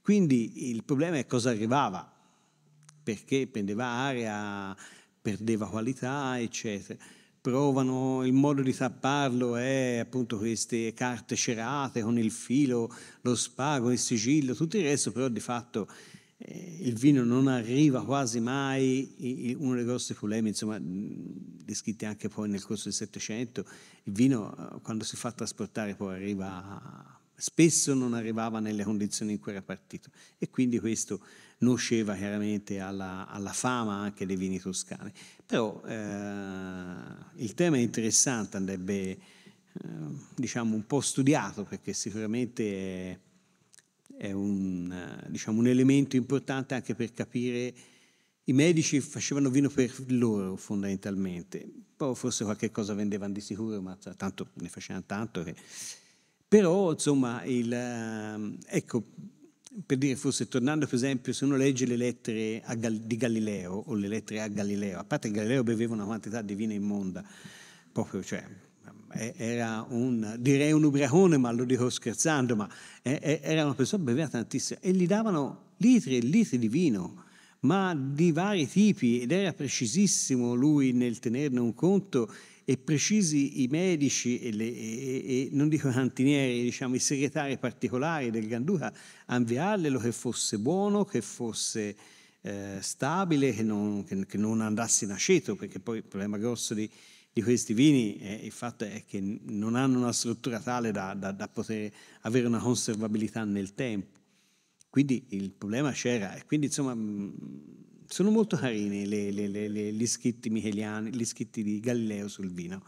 Speaker 3: Quindi il problema è cosa arrivava, perché prendeva aria, perdeva qualità, eccetera. Provano, il modo di tapparlo è appunto queste carte cerate con il filo, lo spago, il sigillo, tutto il resto, però di fatto eh, il vino non arriva quasi mai, uno dei grossi problemi, insomma, descritti anche poi nel corso del Settecento, il vino eh, quando si fa trasportare poi arriva, spesso non arrivava nelle condizioni in cui era partito e quindi questo nuoceva chiaramente alla, alla fama anche dei vini toscani. Però eh, il tema è interessante, andrebbe eh, diciamo un po' studiato perché sicuramente è è un, eh, diciamo, un elemento importante anche per capire i medici facevano vino per loro fondamentalmente, poi forse qualche cosa vendevano di sicuro, ma cioè, tanto ne facevano tanto. Che... Però insomma, il, eh, ecco, per dire forse tornando per esempio, se uno legge le lettere Gal- di Galileo o le lettere a Galileo, a parte che Galileo beveva una quantità di vino immonda, proprio cioè, eh, era un, direi un ubriacone, ma lo dico scherzando, ma eh, eh, era una persona che beveva tantissimo e gli davano litri e litri di vino, ma di vari tipi ed era precisissimo lui nel tenerne un conto e precisi i medici e, le, e, e non dico i cantinieri, diciamo i segretari particolari del Granduca a inviarglielo che fosse buono, che fosse eh, stabile, che non, che, che non andasse in aceto, perché poi il problema grosso di di questi vini, eh, il fatto è che non hanno una struttura tale da, da, da poter avere una conservabilità nel tempo. Quindi il problema c'era e quindi insomma sono molto carini le, le, le, gli scritti micheliani, gli scritti di Galileo sul vino.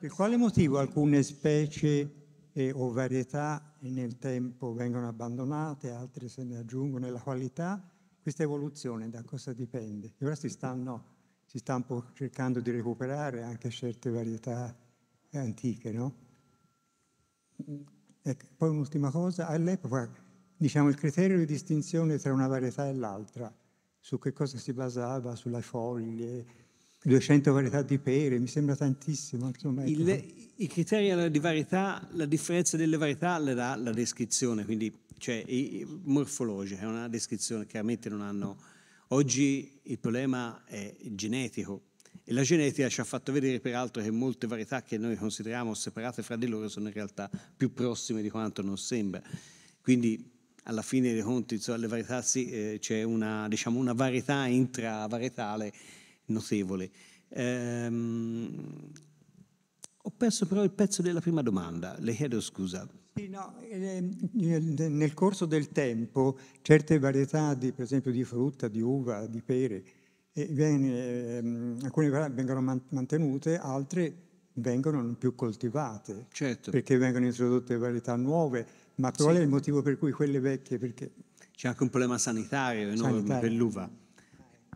Speaker 4: Per quale motivo alcune specie eh, o varietà nel tempo vengono abbandonate, altre se ne aggiungono e la qualità questa evoluzione da cosa dipende? E ora si stanno, si stanno cercando di recuperare anche certe varietà eh, antiche, no? Mm. Ecco, poi un'ultima cosa, all'epoca diciamo, il criterio di distinzione tra una varietà e l'altra, su che cosa si basava, sulle foglie, 200 varietà di pere, mi sembra tantissimo. Insomma, ecco. Il,
Speaker 3: I criteri di varietà, la differenza delle varietà le dà la descrizione, quindi cioè, morfologica, è una descrizione, chiaramente non hanno... Oggi il problema è genetico e la genetica ci ha fatto vedere peraltro che molte varietà che noi consideriamo separate fra di loro sono in realtà più prossime di quanto non sembra. Quindi alla fine dei conti insomma, le varietà sì, eh, c'è una, diciamo, una varietà intravarietale notevole. Ehm, ho perso però il pezzo della prima domanda, le chiedo scusa. Sì,
Speaker 4: no, ehm, nel corso del tempo certe varietà, di, per esempio di frutta, di uva, di pere, eh, ehm, alcune vengono mantenute, altre vengono più coltivate, certo. perché vengono introdotte varietà nuove, ma qual sì. è il motivo per cui quelle vecchie? Perché...
Speaker 3: C'è anche un problema sanitario enorme sanitario. per l'uva.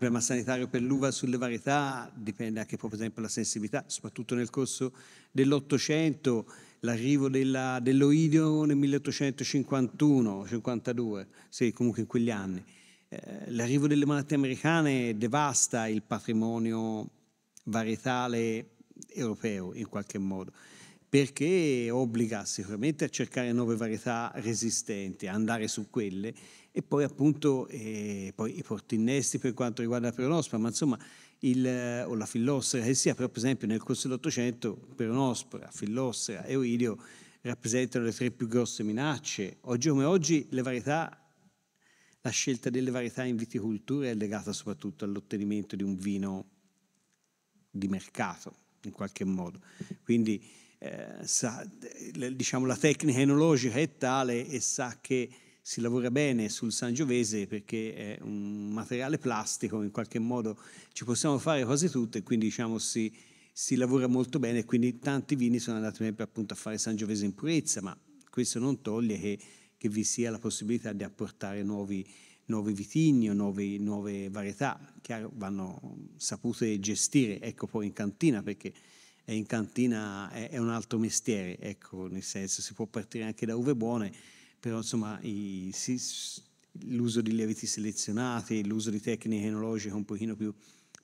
Speaker 3: Il problema sanitario per l'uva sulle varietà dipende anche proprio esempio dalla sensibilità, soprattutto nel corso dell'Ottocento, l'arrivo della, dell'Oidio nel 1851-52, sì, comunque in quegli anni. Eh, l'arrivo delle malattie americane devasta il patrimonio varietale europeo in qualche modo perché obbliga sicuramente a cercare nuove varietà resistenti, a andare su quelle e poi appunto eh, poi i portinnesti per quanto riguarda la peronospora, ma insomma, il, eh, o la fillossera che sia, però per esempio nel corso dell'Ottocento peronospora, fillossera, e oidio rappresentano le tre più grosse minacce. Oggi come oggi varietà, la scelta delle varietà in viticoltura è legata soprattutto all'ottenimento di un vino di mercato, in qualche modo. Quindi eh, sa, diciamo, la tecnica enologica è tale e sa che si lavora bene sul Sangiovese perché è un materiale plastico, in qualche modo ci possiamo fare quasi tutte, quindi diciamo si, si lavora molto bene, quindi tanti vini sono andati sempre appunto a fare Sangiovese in purezza, ma questo non toglie che, che vi sia la possibilità di apportare nuovi, nuovi vitigni o nuove, nuove varietà, chiaro vanno sapute gestire, ecco poi in cantina perché è in cantina è, è un altro mestiere, ecco nel senso si può partire anche da uve buone, però insomma i, si, l'uso di lieviti selezionati, l'uso di tecniche enologiche un pochino più,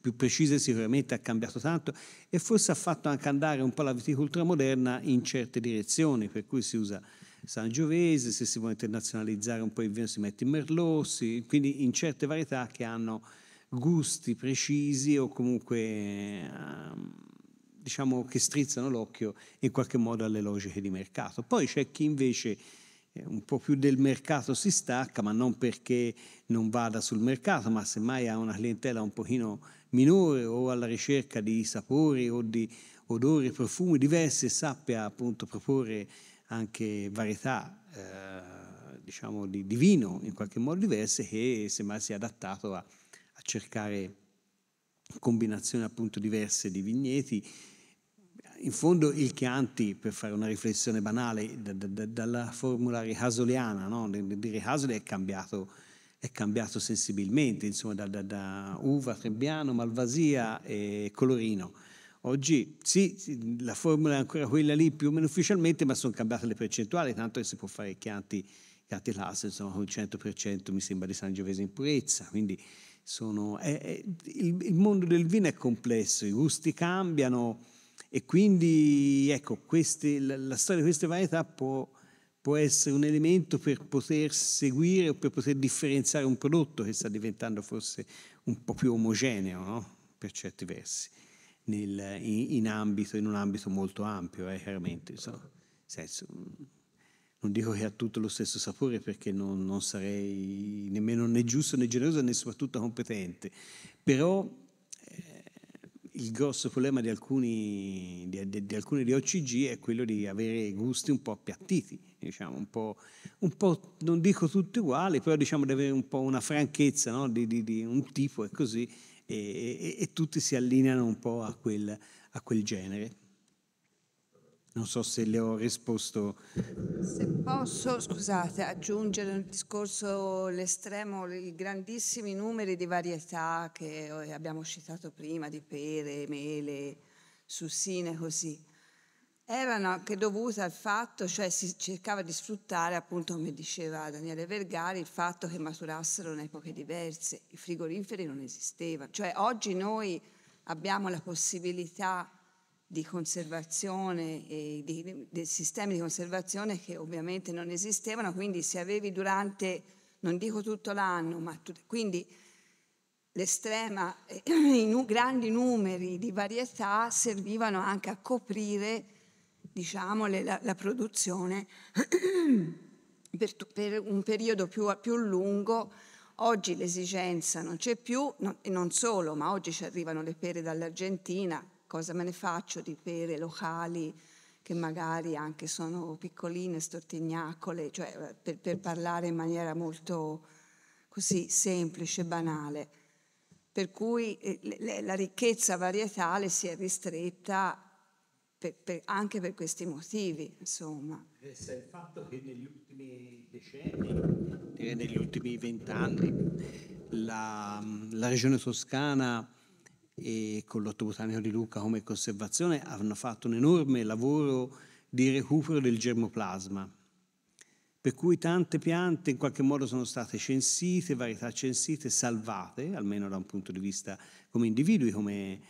Speaker 3: più, precise sicuramente ha cambiato tanto e forse ha fatto anche andare un po' la viticoltura moderna in certe direzioni, per cui si usa Sangiovese, se si vuole internazionalizzare un po' il vino si mette in Merlossi, quindi in certe varietà che hanno gusti precisi o comunque ehm, diciamo che strizzano l'occhio in qualche modo alle logiche di mercato. Poi c'è chi invece un po' più del mercato si stacca, ma non perché non vada sul mercato, ma semmai ha una clientela un pochino minore o alla ricerca di sapori o di odori, profumi diversi e sappia appunto proporre anche varietà eh, diciamo di, di, vino in qualche modo diverse che semmai si è adattato a, a cercare combinazioni appunto diverse di vigneti in fondo il Chianti, per fare una riflessione banale, d- d- dalla formula rihasoliana, no? di Rihasoli è cambiato, è cambiato sensibilmente, insomma, da, da, da, uva, trebbiano, malvasia e colorino. Oggi sì, la formula è ancora quella lì più o meno ufficialmente, ma sono cambiate le percentuali, tanto che si può fare Chianti, Chianti Lasse, insomma, con il 100% mi sembra di Sangiovese in purezza, quindi sono, è, è, il, il mondo del vino è complesso, i gusti cambiano, e quindi ecco, queste, la, la, storia di queste varietà può, può, essere un elemento per poter seguire o per poter differenziare un prodotto che sta diventando forse un po' più omogeneo no? per certi versi, nel, in, in, ambito, in, un ambito molto ampio, eh, chiaramente. Insomma, senso, mm, non dico che ha tutto lo stesso sapore perché non, non sarei nemmeno né giusto né generoso né soprattutto competente, però il grosso problema di, alcuni, di, di, di, alcune di OCG è quello di avere gusti un po' appiattiti, diciamo, un, po', un po', non dico tutti uguali, però diciamo di avere un po' una franchezza no? di, un tipo e così, e, e, e, tutti si allineano un po' a quel, a quel genere. Non so se le ho risposto.
Speaker 2: Se posso, scusate, aggiungere un discorso l'estremo, i grandissimi numeri di varietà che abbiamo citato prima, di pere, mele, sussine, così, erano anche dovute al fatto, cioè si cercava di sfruttare, appunto come diceva Daniele Vergari, il fatto che maturassero in epoche diverse. I frigoriferi non esistevano. Cioè oggi noi abbiamo la possibilità di conservazione e di, di, sistemi di conservazione che ovviamente non esistevano, quindi se avevi durante, non dico tutto l'anno, ma tut, quindi l'estrema, eh, <clears throat> i nu, grandi numeri di varietà servivano anche a coprire diciamo, le, la, la, produzione <clears throat> per, per, un periodo più, più lungo. Oggi l'esigenza non c'è più, no, e non solo, ma oggi ci arrivano le pere dall'Argentina, cosa me ne faccio di pere locali che magari anche sono piccoline, stortignacole, cioè eh, per, per parlare in maniera molto così semplice, banale. Per cui eh, la ricchezza varietale si è ristretta per, per, anche per questi motivi, insomma. Resta il
Speaker 3: fatto che negli ultimi decenni, eh, negli ultimi vent'anni, la, la, regione toscana e con l'Otto Botanico di Luca come conservazione hanno fatto un enorme lavoro di recupero del germoplasma, per cui tante piante in qualche modo sono state censite, varietà censite, salvate, almeno da un punto di vista come individui, come,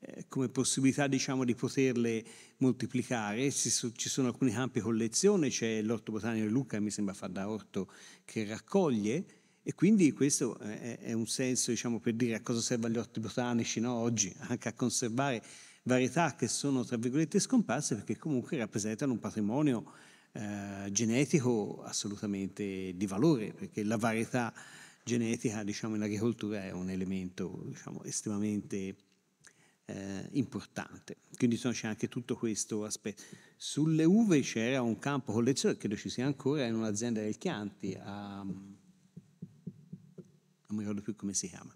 Speaker 3: eh, come possibilità diciamo, di poterle moltiplicare. Ci, ci sono alcuni campi collezione, c'è l'Orto Botanico di Luca, mi sembra fa da orto, che raccoglie e quindi questo è un senso diciamo, per dire a cosa servono gli orti botanici no? oggi, anche a conservare varietà che sono tra virgolette scomparse perché comunque rappresentano un patrimonio eh, genetico assolutamente di valore, perché la varietà genetica diciamo, in agricoltura è un elemento diciamo, estremamente eh, importante. Quindi insomma, c'è anche tutto questo aspetto. Sulle uve c'era un campo collezione, credo ci sia ancora, in un'azienda del Chianti. A, non mi ricordo più come si chiama,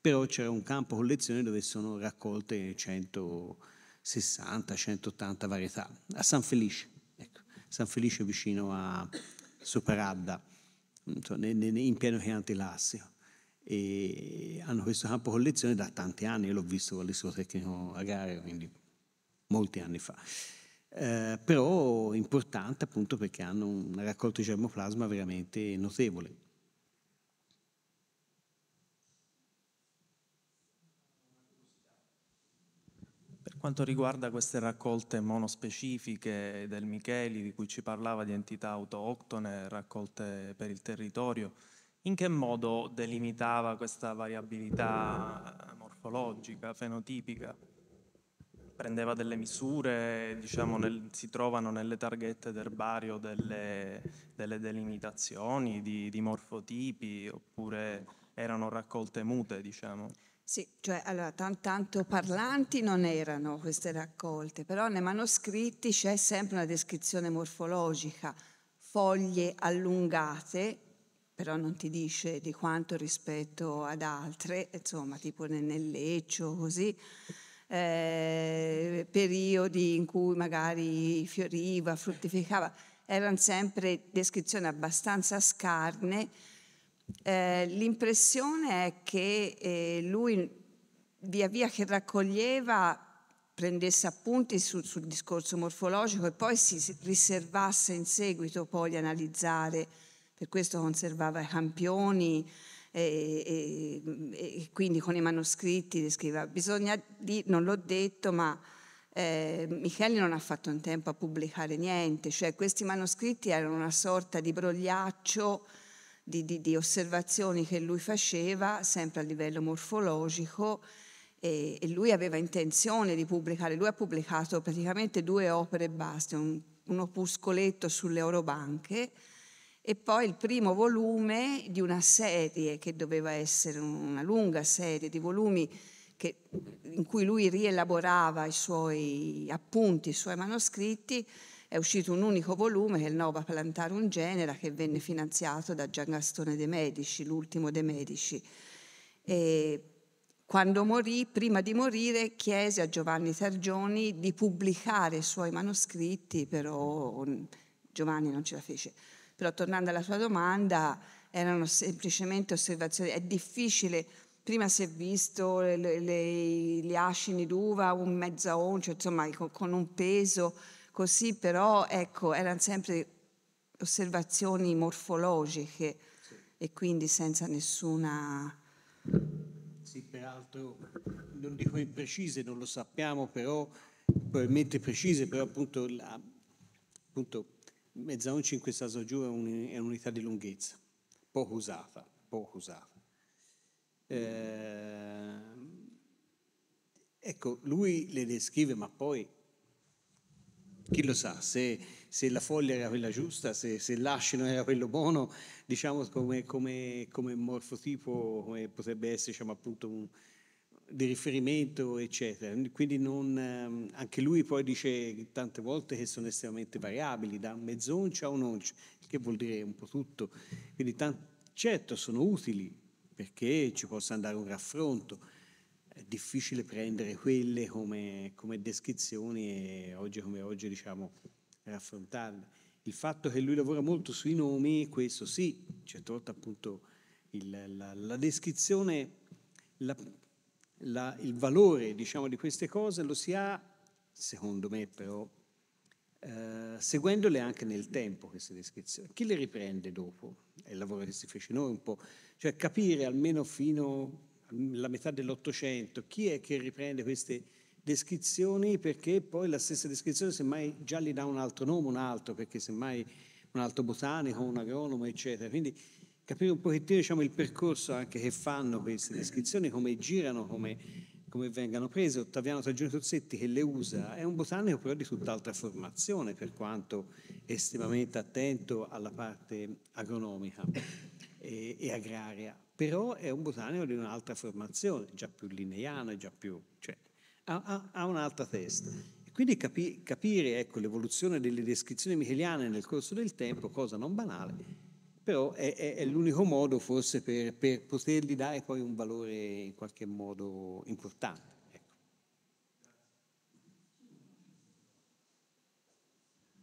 Speaker 3: però c'era un campo collezione dove sono raccolte 160-180 varietà, a San Felice, ecco. San Felice vicino a Soparadda, in pieno Chianti Lassio. E hanno questo campo collezione da tanti anni, io l'ho visto con l'istotecnico agrario, quindi molti anni fa. Eh, però importante appunto perché hanno una raccolta di germoplasma veramente notevole. quanto riguarda queste raccolte monospecifiche del Micheli, di cui ci parlava di entità autoctone, raccolte per il territorio, in che modo delimitava questa variabilità morfologica, fenotipica? Prendeva delle misure, diciamo, nel, si trovano nelle targhette d'erbario delle, delle delimitazioni di, di morfotipi oppure erano raccolte mute, diciamo?
Speaker 2: Sì, cioè allora, tan, tanto parlanti non erano queste raccolte, però nei manoscritti c'è sempre una descrizione morfologica, foglie allungate, però non ti dice di quanto rispetto ad altre, insomma, tipo nel, nel leccio, così, eh, periodi in cui magari fioriva, fruttificava, erano sempre descrizioni abbastanza scarne, eh, l'impressione è che eh, lui via via che raccoglieva prendesse appunti sul, sul discorso morfologico e poi si riservasse in seguito poi di analizzare, per questo conservava i campioni, e, e, e, quindi con i manoscritti descriveva. Bisogna dire, non l'ho detto, ma eh, Micheli non ha fatto in tempo a pubblicare niente, cioè questi manoscritti erano una sorta di brogliaccio di, di, di osservazioni che lui faceva, sempre a livello morfologico, e, e, lui aveva intenzione di pubblicare, lui ha pubblicato praticamente due opere e basta, un, un opuscoletto sulle orobanche, e poi il primo volume di una serie che doveva essere una lunga serie di volumi che, in cui lui rielaborava i suoi appunti, i suoi manoscritti è uscito un unico volume che è il Nova Plantarum Genera che venne finanziato da Giangastone De Medici, l'ultimo De Medici. E quando morì, prima di morire, chiese a Giovanni Targioni di pubblicare i suoi manoscritti, però Giovanni non ce la fece. Però tornando alla sua domanda, erano semplicemente osservazioni. È difficile, prima si è visto le, le, gli ascini d'uva, un mezza once, insomma con, con un peso, così però ecco, erano sempre osservazioni morfologiche sì. e quindi senza nessuna...
Speaker 3: Sì, peraltro non dico imprecise, non lo sappiamo, però probabilmente precise, però appunto, la, appunto mezzanotte in questa giù è, un'unità di lunghezza, poco usata, poco usata. Eh, ecco, lui le descrive, ma poi chi lo sa, se, se, la foglia era quella giusta, se, se l'ascino era quello buono, diciamo come, come, come morfotipo come potrebbe essere diciamo, appunto un, di riferimento, eccetera. Quindi non, ehm, anche lui poi dice tante volte che sono estremamente variabili, da mezzoncia a un'oncia, che vuol dire un po' tutto. Quindi tan- certo sono utili perché ci possa andare un raffronto, difficile prendere quelle come, come descrizioni e oggi come oggi diciamo raffrontarle. Il fatto che lui lavora molto sui nomi, questo sì, certe volte appunto il, la, la, descrizione, la, la, il valore diciamo, di queste cose lo si ha, secondo me però, eh, seguendole anche nel tempo queste descrizioni. Chi le riprende dopo? È il lavoro che si fece noi un po', cioè capire almeno fino la metà dell'Ottocento, chi è che riprende queste descrizioni? Perché poi la stessa descrizione semmai già gli dà un altro nome, un altro, perché semmai un altro botanico, un agronomo, eccetera. Quindi capire un pochettino diciamo, il percorso anche che fanno queste descrizioni, come girano, come, come vengano prese. Ottaviano Tagione Tozzetti che le usa è un botanico però di tutt'altra formazione, per quanto estremamente attento alla parte agronomica e, e agraria però è un botanico di un'altra formazione, già più lineano, già più, cioè, ha, ha un'altra testa. E quindi capi, capire ecco, l'evoluzione delle descrizioni micheliane nel corso del tempo, cosa non banale, però è, è, è l'unico modo forse per, per, potergli dare poi un valore in qualche modo importante. Ecco.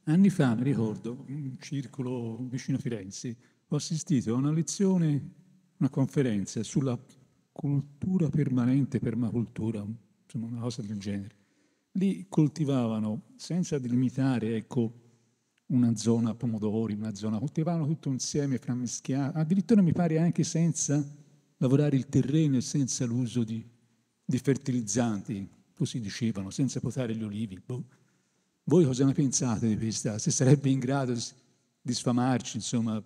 Speaker 4: Anni fa, mi ricordo, in un circolo vicino a Firenze, ho assistito a una lezione una conferenza sulla cultura permanente, permacultura, insomma una cosa del genere. Lì coltivavano, senza delimitare ecco, una zona pomodori, una zona, coltivavano tutto insieme, frammischiato, addirittura mi pare anche senza lavorare il terreno e senza l'uso di, di fertilizzanti, così dicevano, senza potare gli olivi. Boh. Voi cosa ne pensate di questa? Se sarebbe in grado di sfamarci, insomma,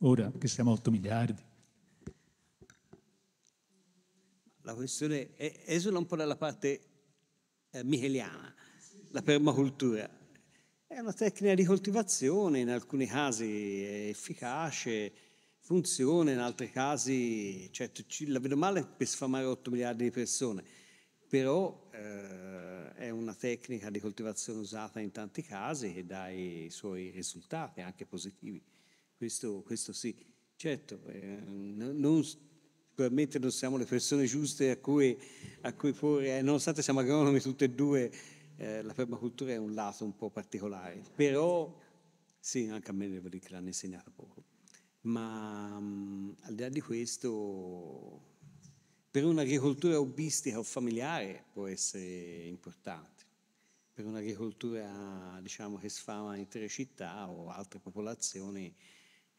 Speaker 4: ora che siamo a 8 miliardi. La
Speaker 3: questione è, esula un po' dalla parte eh, micheliana, la permacultura. È una tecnica di coltivazione, in alcuni casi è efficace, funziona, in altri casi, certo, la vedo male per sfamare 8 miliardi di persone, però eh, è una tecnica di coltivazione usata in tanti casi che dà i suoi risultati, anche positivi questo, questo sì. Certo, eh, non, sicuramente non siamo le persone giuste a cui, a cui porre, eh, nonostante siamo agronomi tutti e due, eh, la permacultura è un lato un po' particolare, però sì, anche a me devo dire che l'hanno insegnato poco. Ma mh, mm, al di là di questo, per un'agricoltura hobbistica o familiare può essere importante, per un'agricoltura diciamo, che sfama intere città o altre popolazioni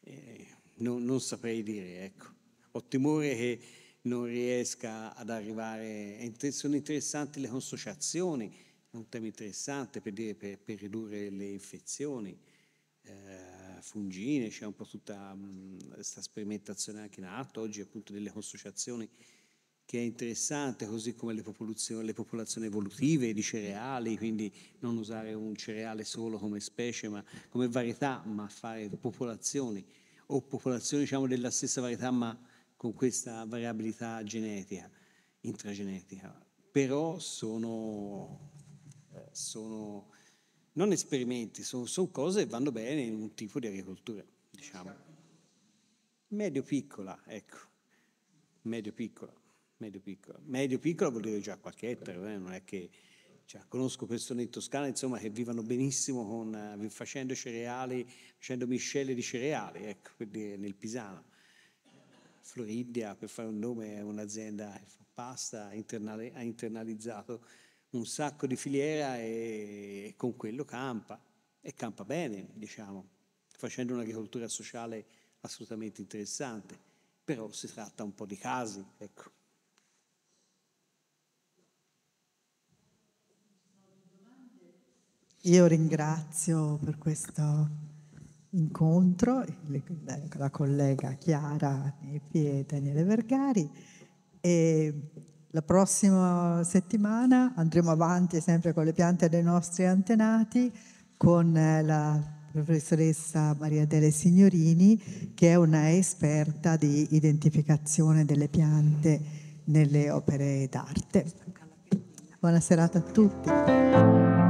Speaker 3: eh, non, non, saprei dire, ecco. Ho timore che non riesca ad arrivare. Sono interessanti le consociazioni, è un tema interessante per, dire, per, per ridurre le infezioni eh, fungine, c'è un po' tutta questa sperimentazione anche in atto, oggi appunto delle consociazioni che è interessante, così come le popolazioni, le popolazioni, evolutive di cereali, quindi non usare un cereale solo come specie, ma come varietà, ma fare popolazioni, o popolazioni diciamo, della stessa varietà, ma con questa variabilità genetica, intragenetica. Però sono, eh, sono non esperimenti, sono, sono cose che vanno bene in un tipo di agricoltura, diciamo. Medio-piccola, ecco, medio-piccola. Medio piccolo. Medio piccolo vuol dire già qualche ettaro, eh? non è che... Cioè, conosco persone in Toscana insomma, che vivono benissimo con, eh, facendo cereali, facendo miscele di cereali, ecco, nel Pisano. Floridia, per fare un nome, è un'azienda che fa pasta, internali- ha internalizzato un sacco di filiera e, e con quello campa, e campa bene, diciamo, facendo un'agricoltura sociale assolutamente interessante, però si tratta un po' di casi, ecco.
Speaker 1: Io ringrazio per questo incontro la collega Chiara Nepi e Daniele Vergari e la prossima settimana andremo avanti sempre con le piante dei nostri antenati con la professoressa Maria Dele Signorini che è una esperta di identificazione delle piante nelle opere d'arte. Buona serata a tutti.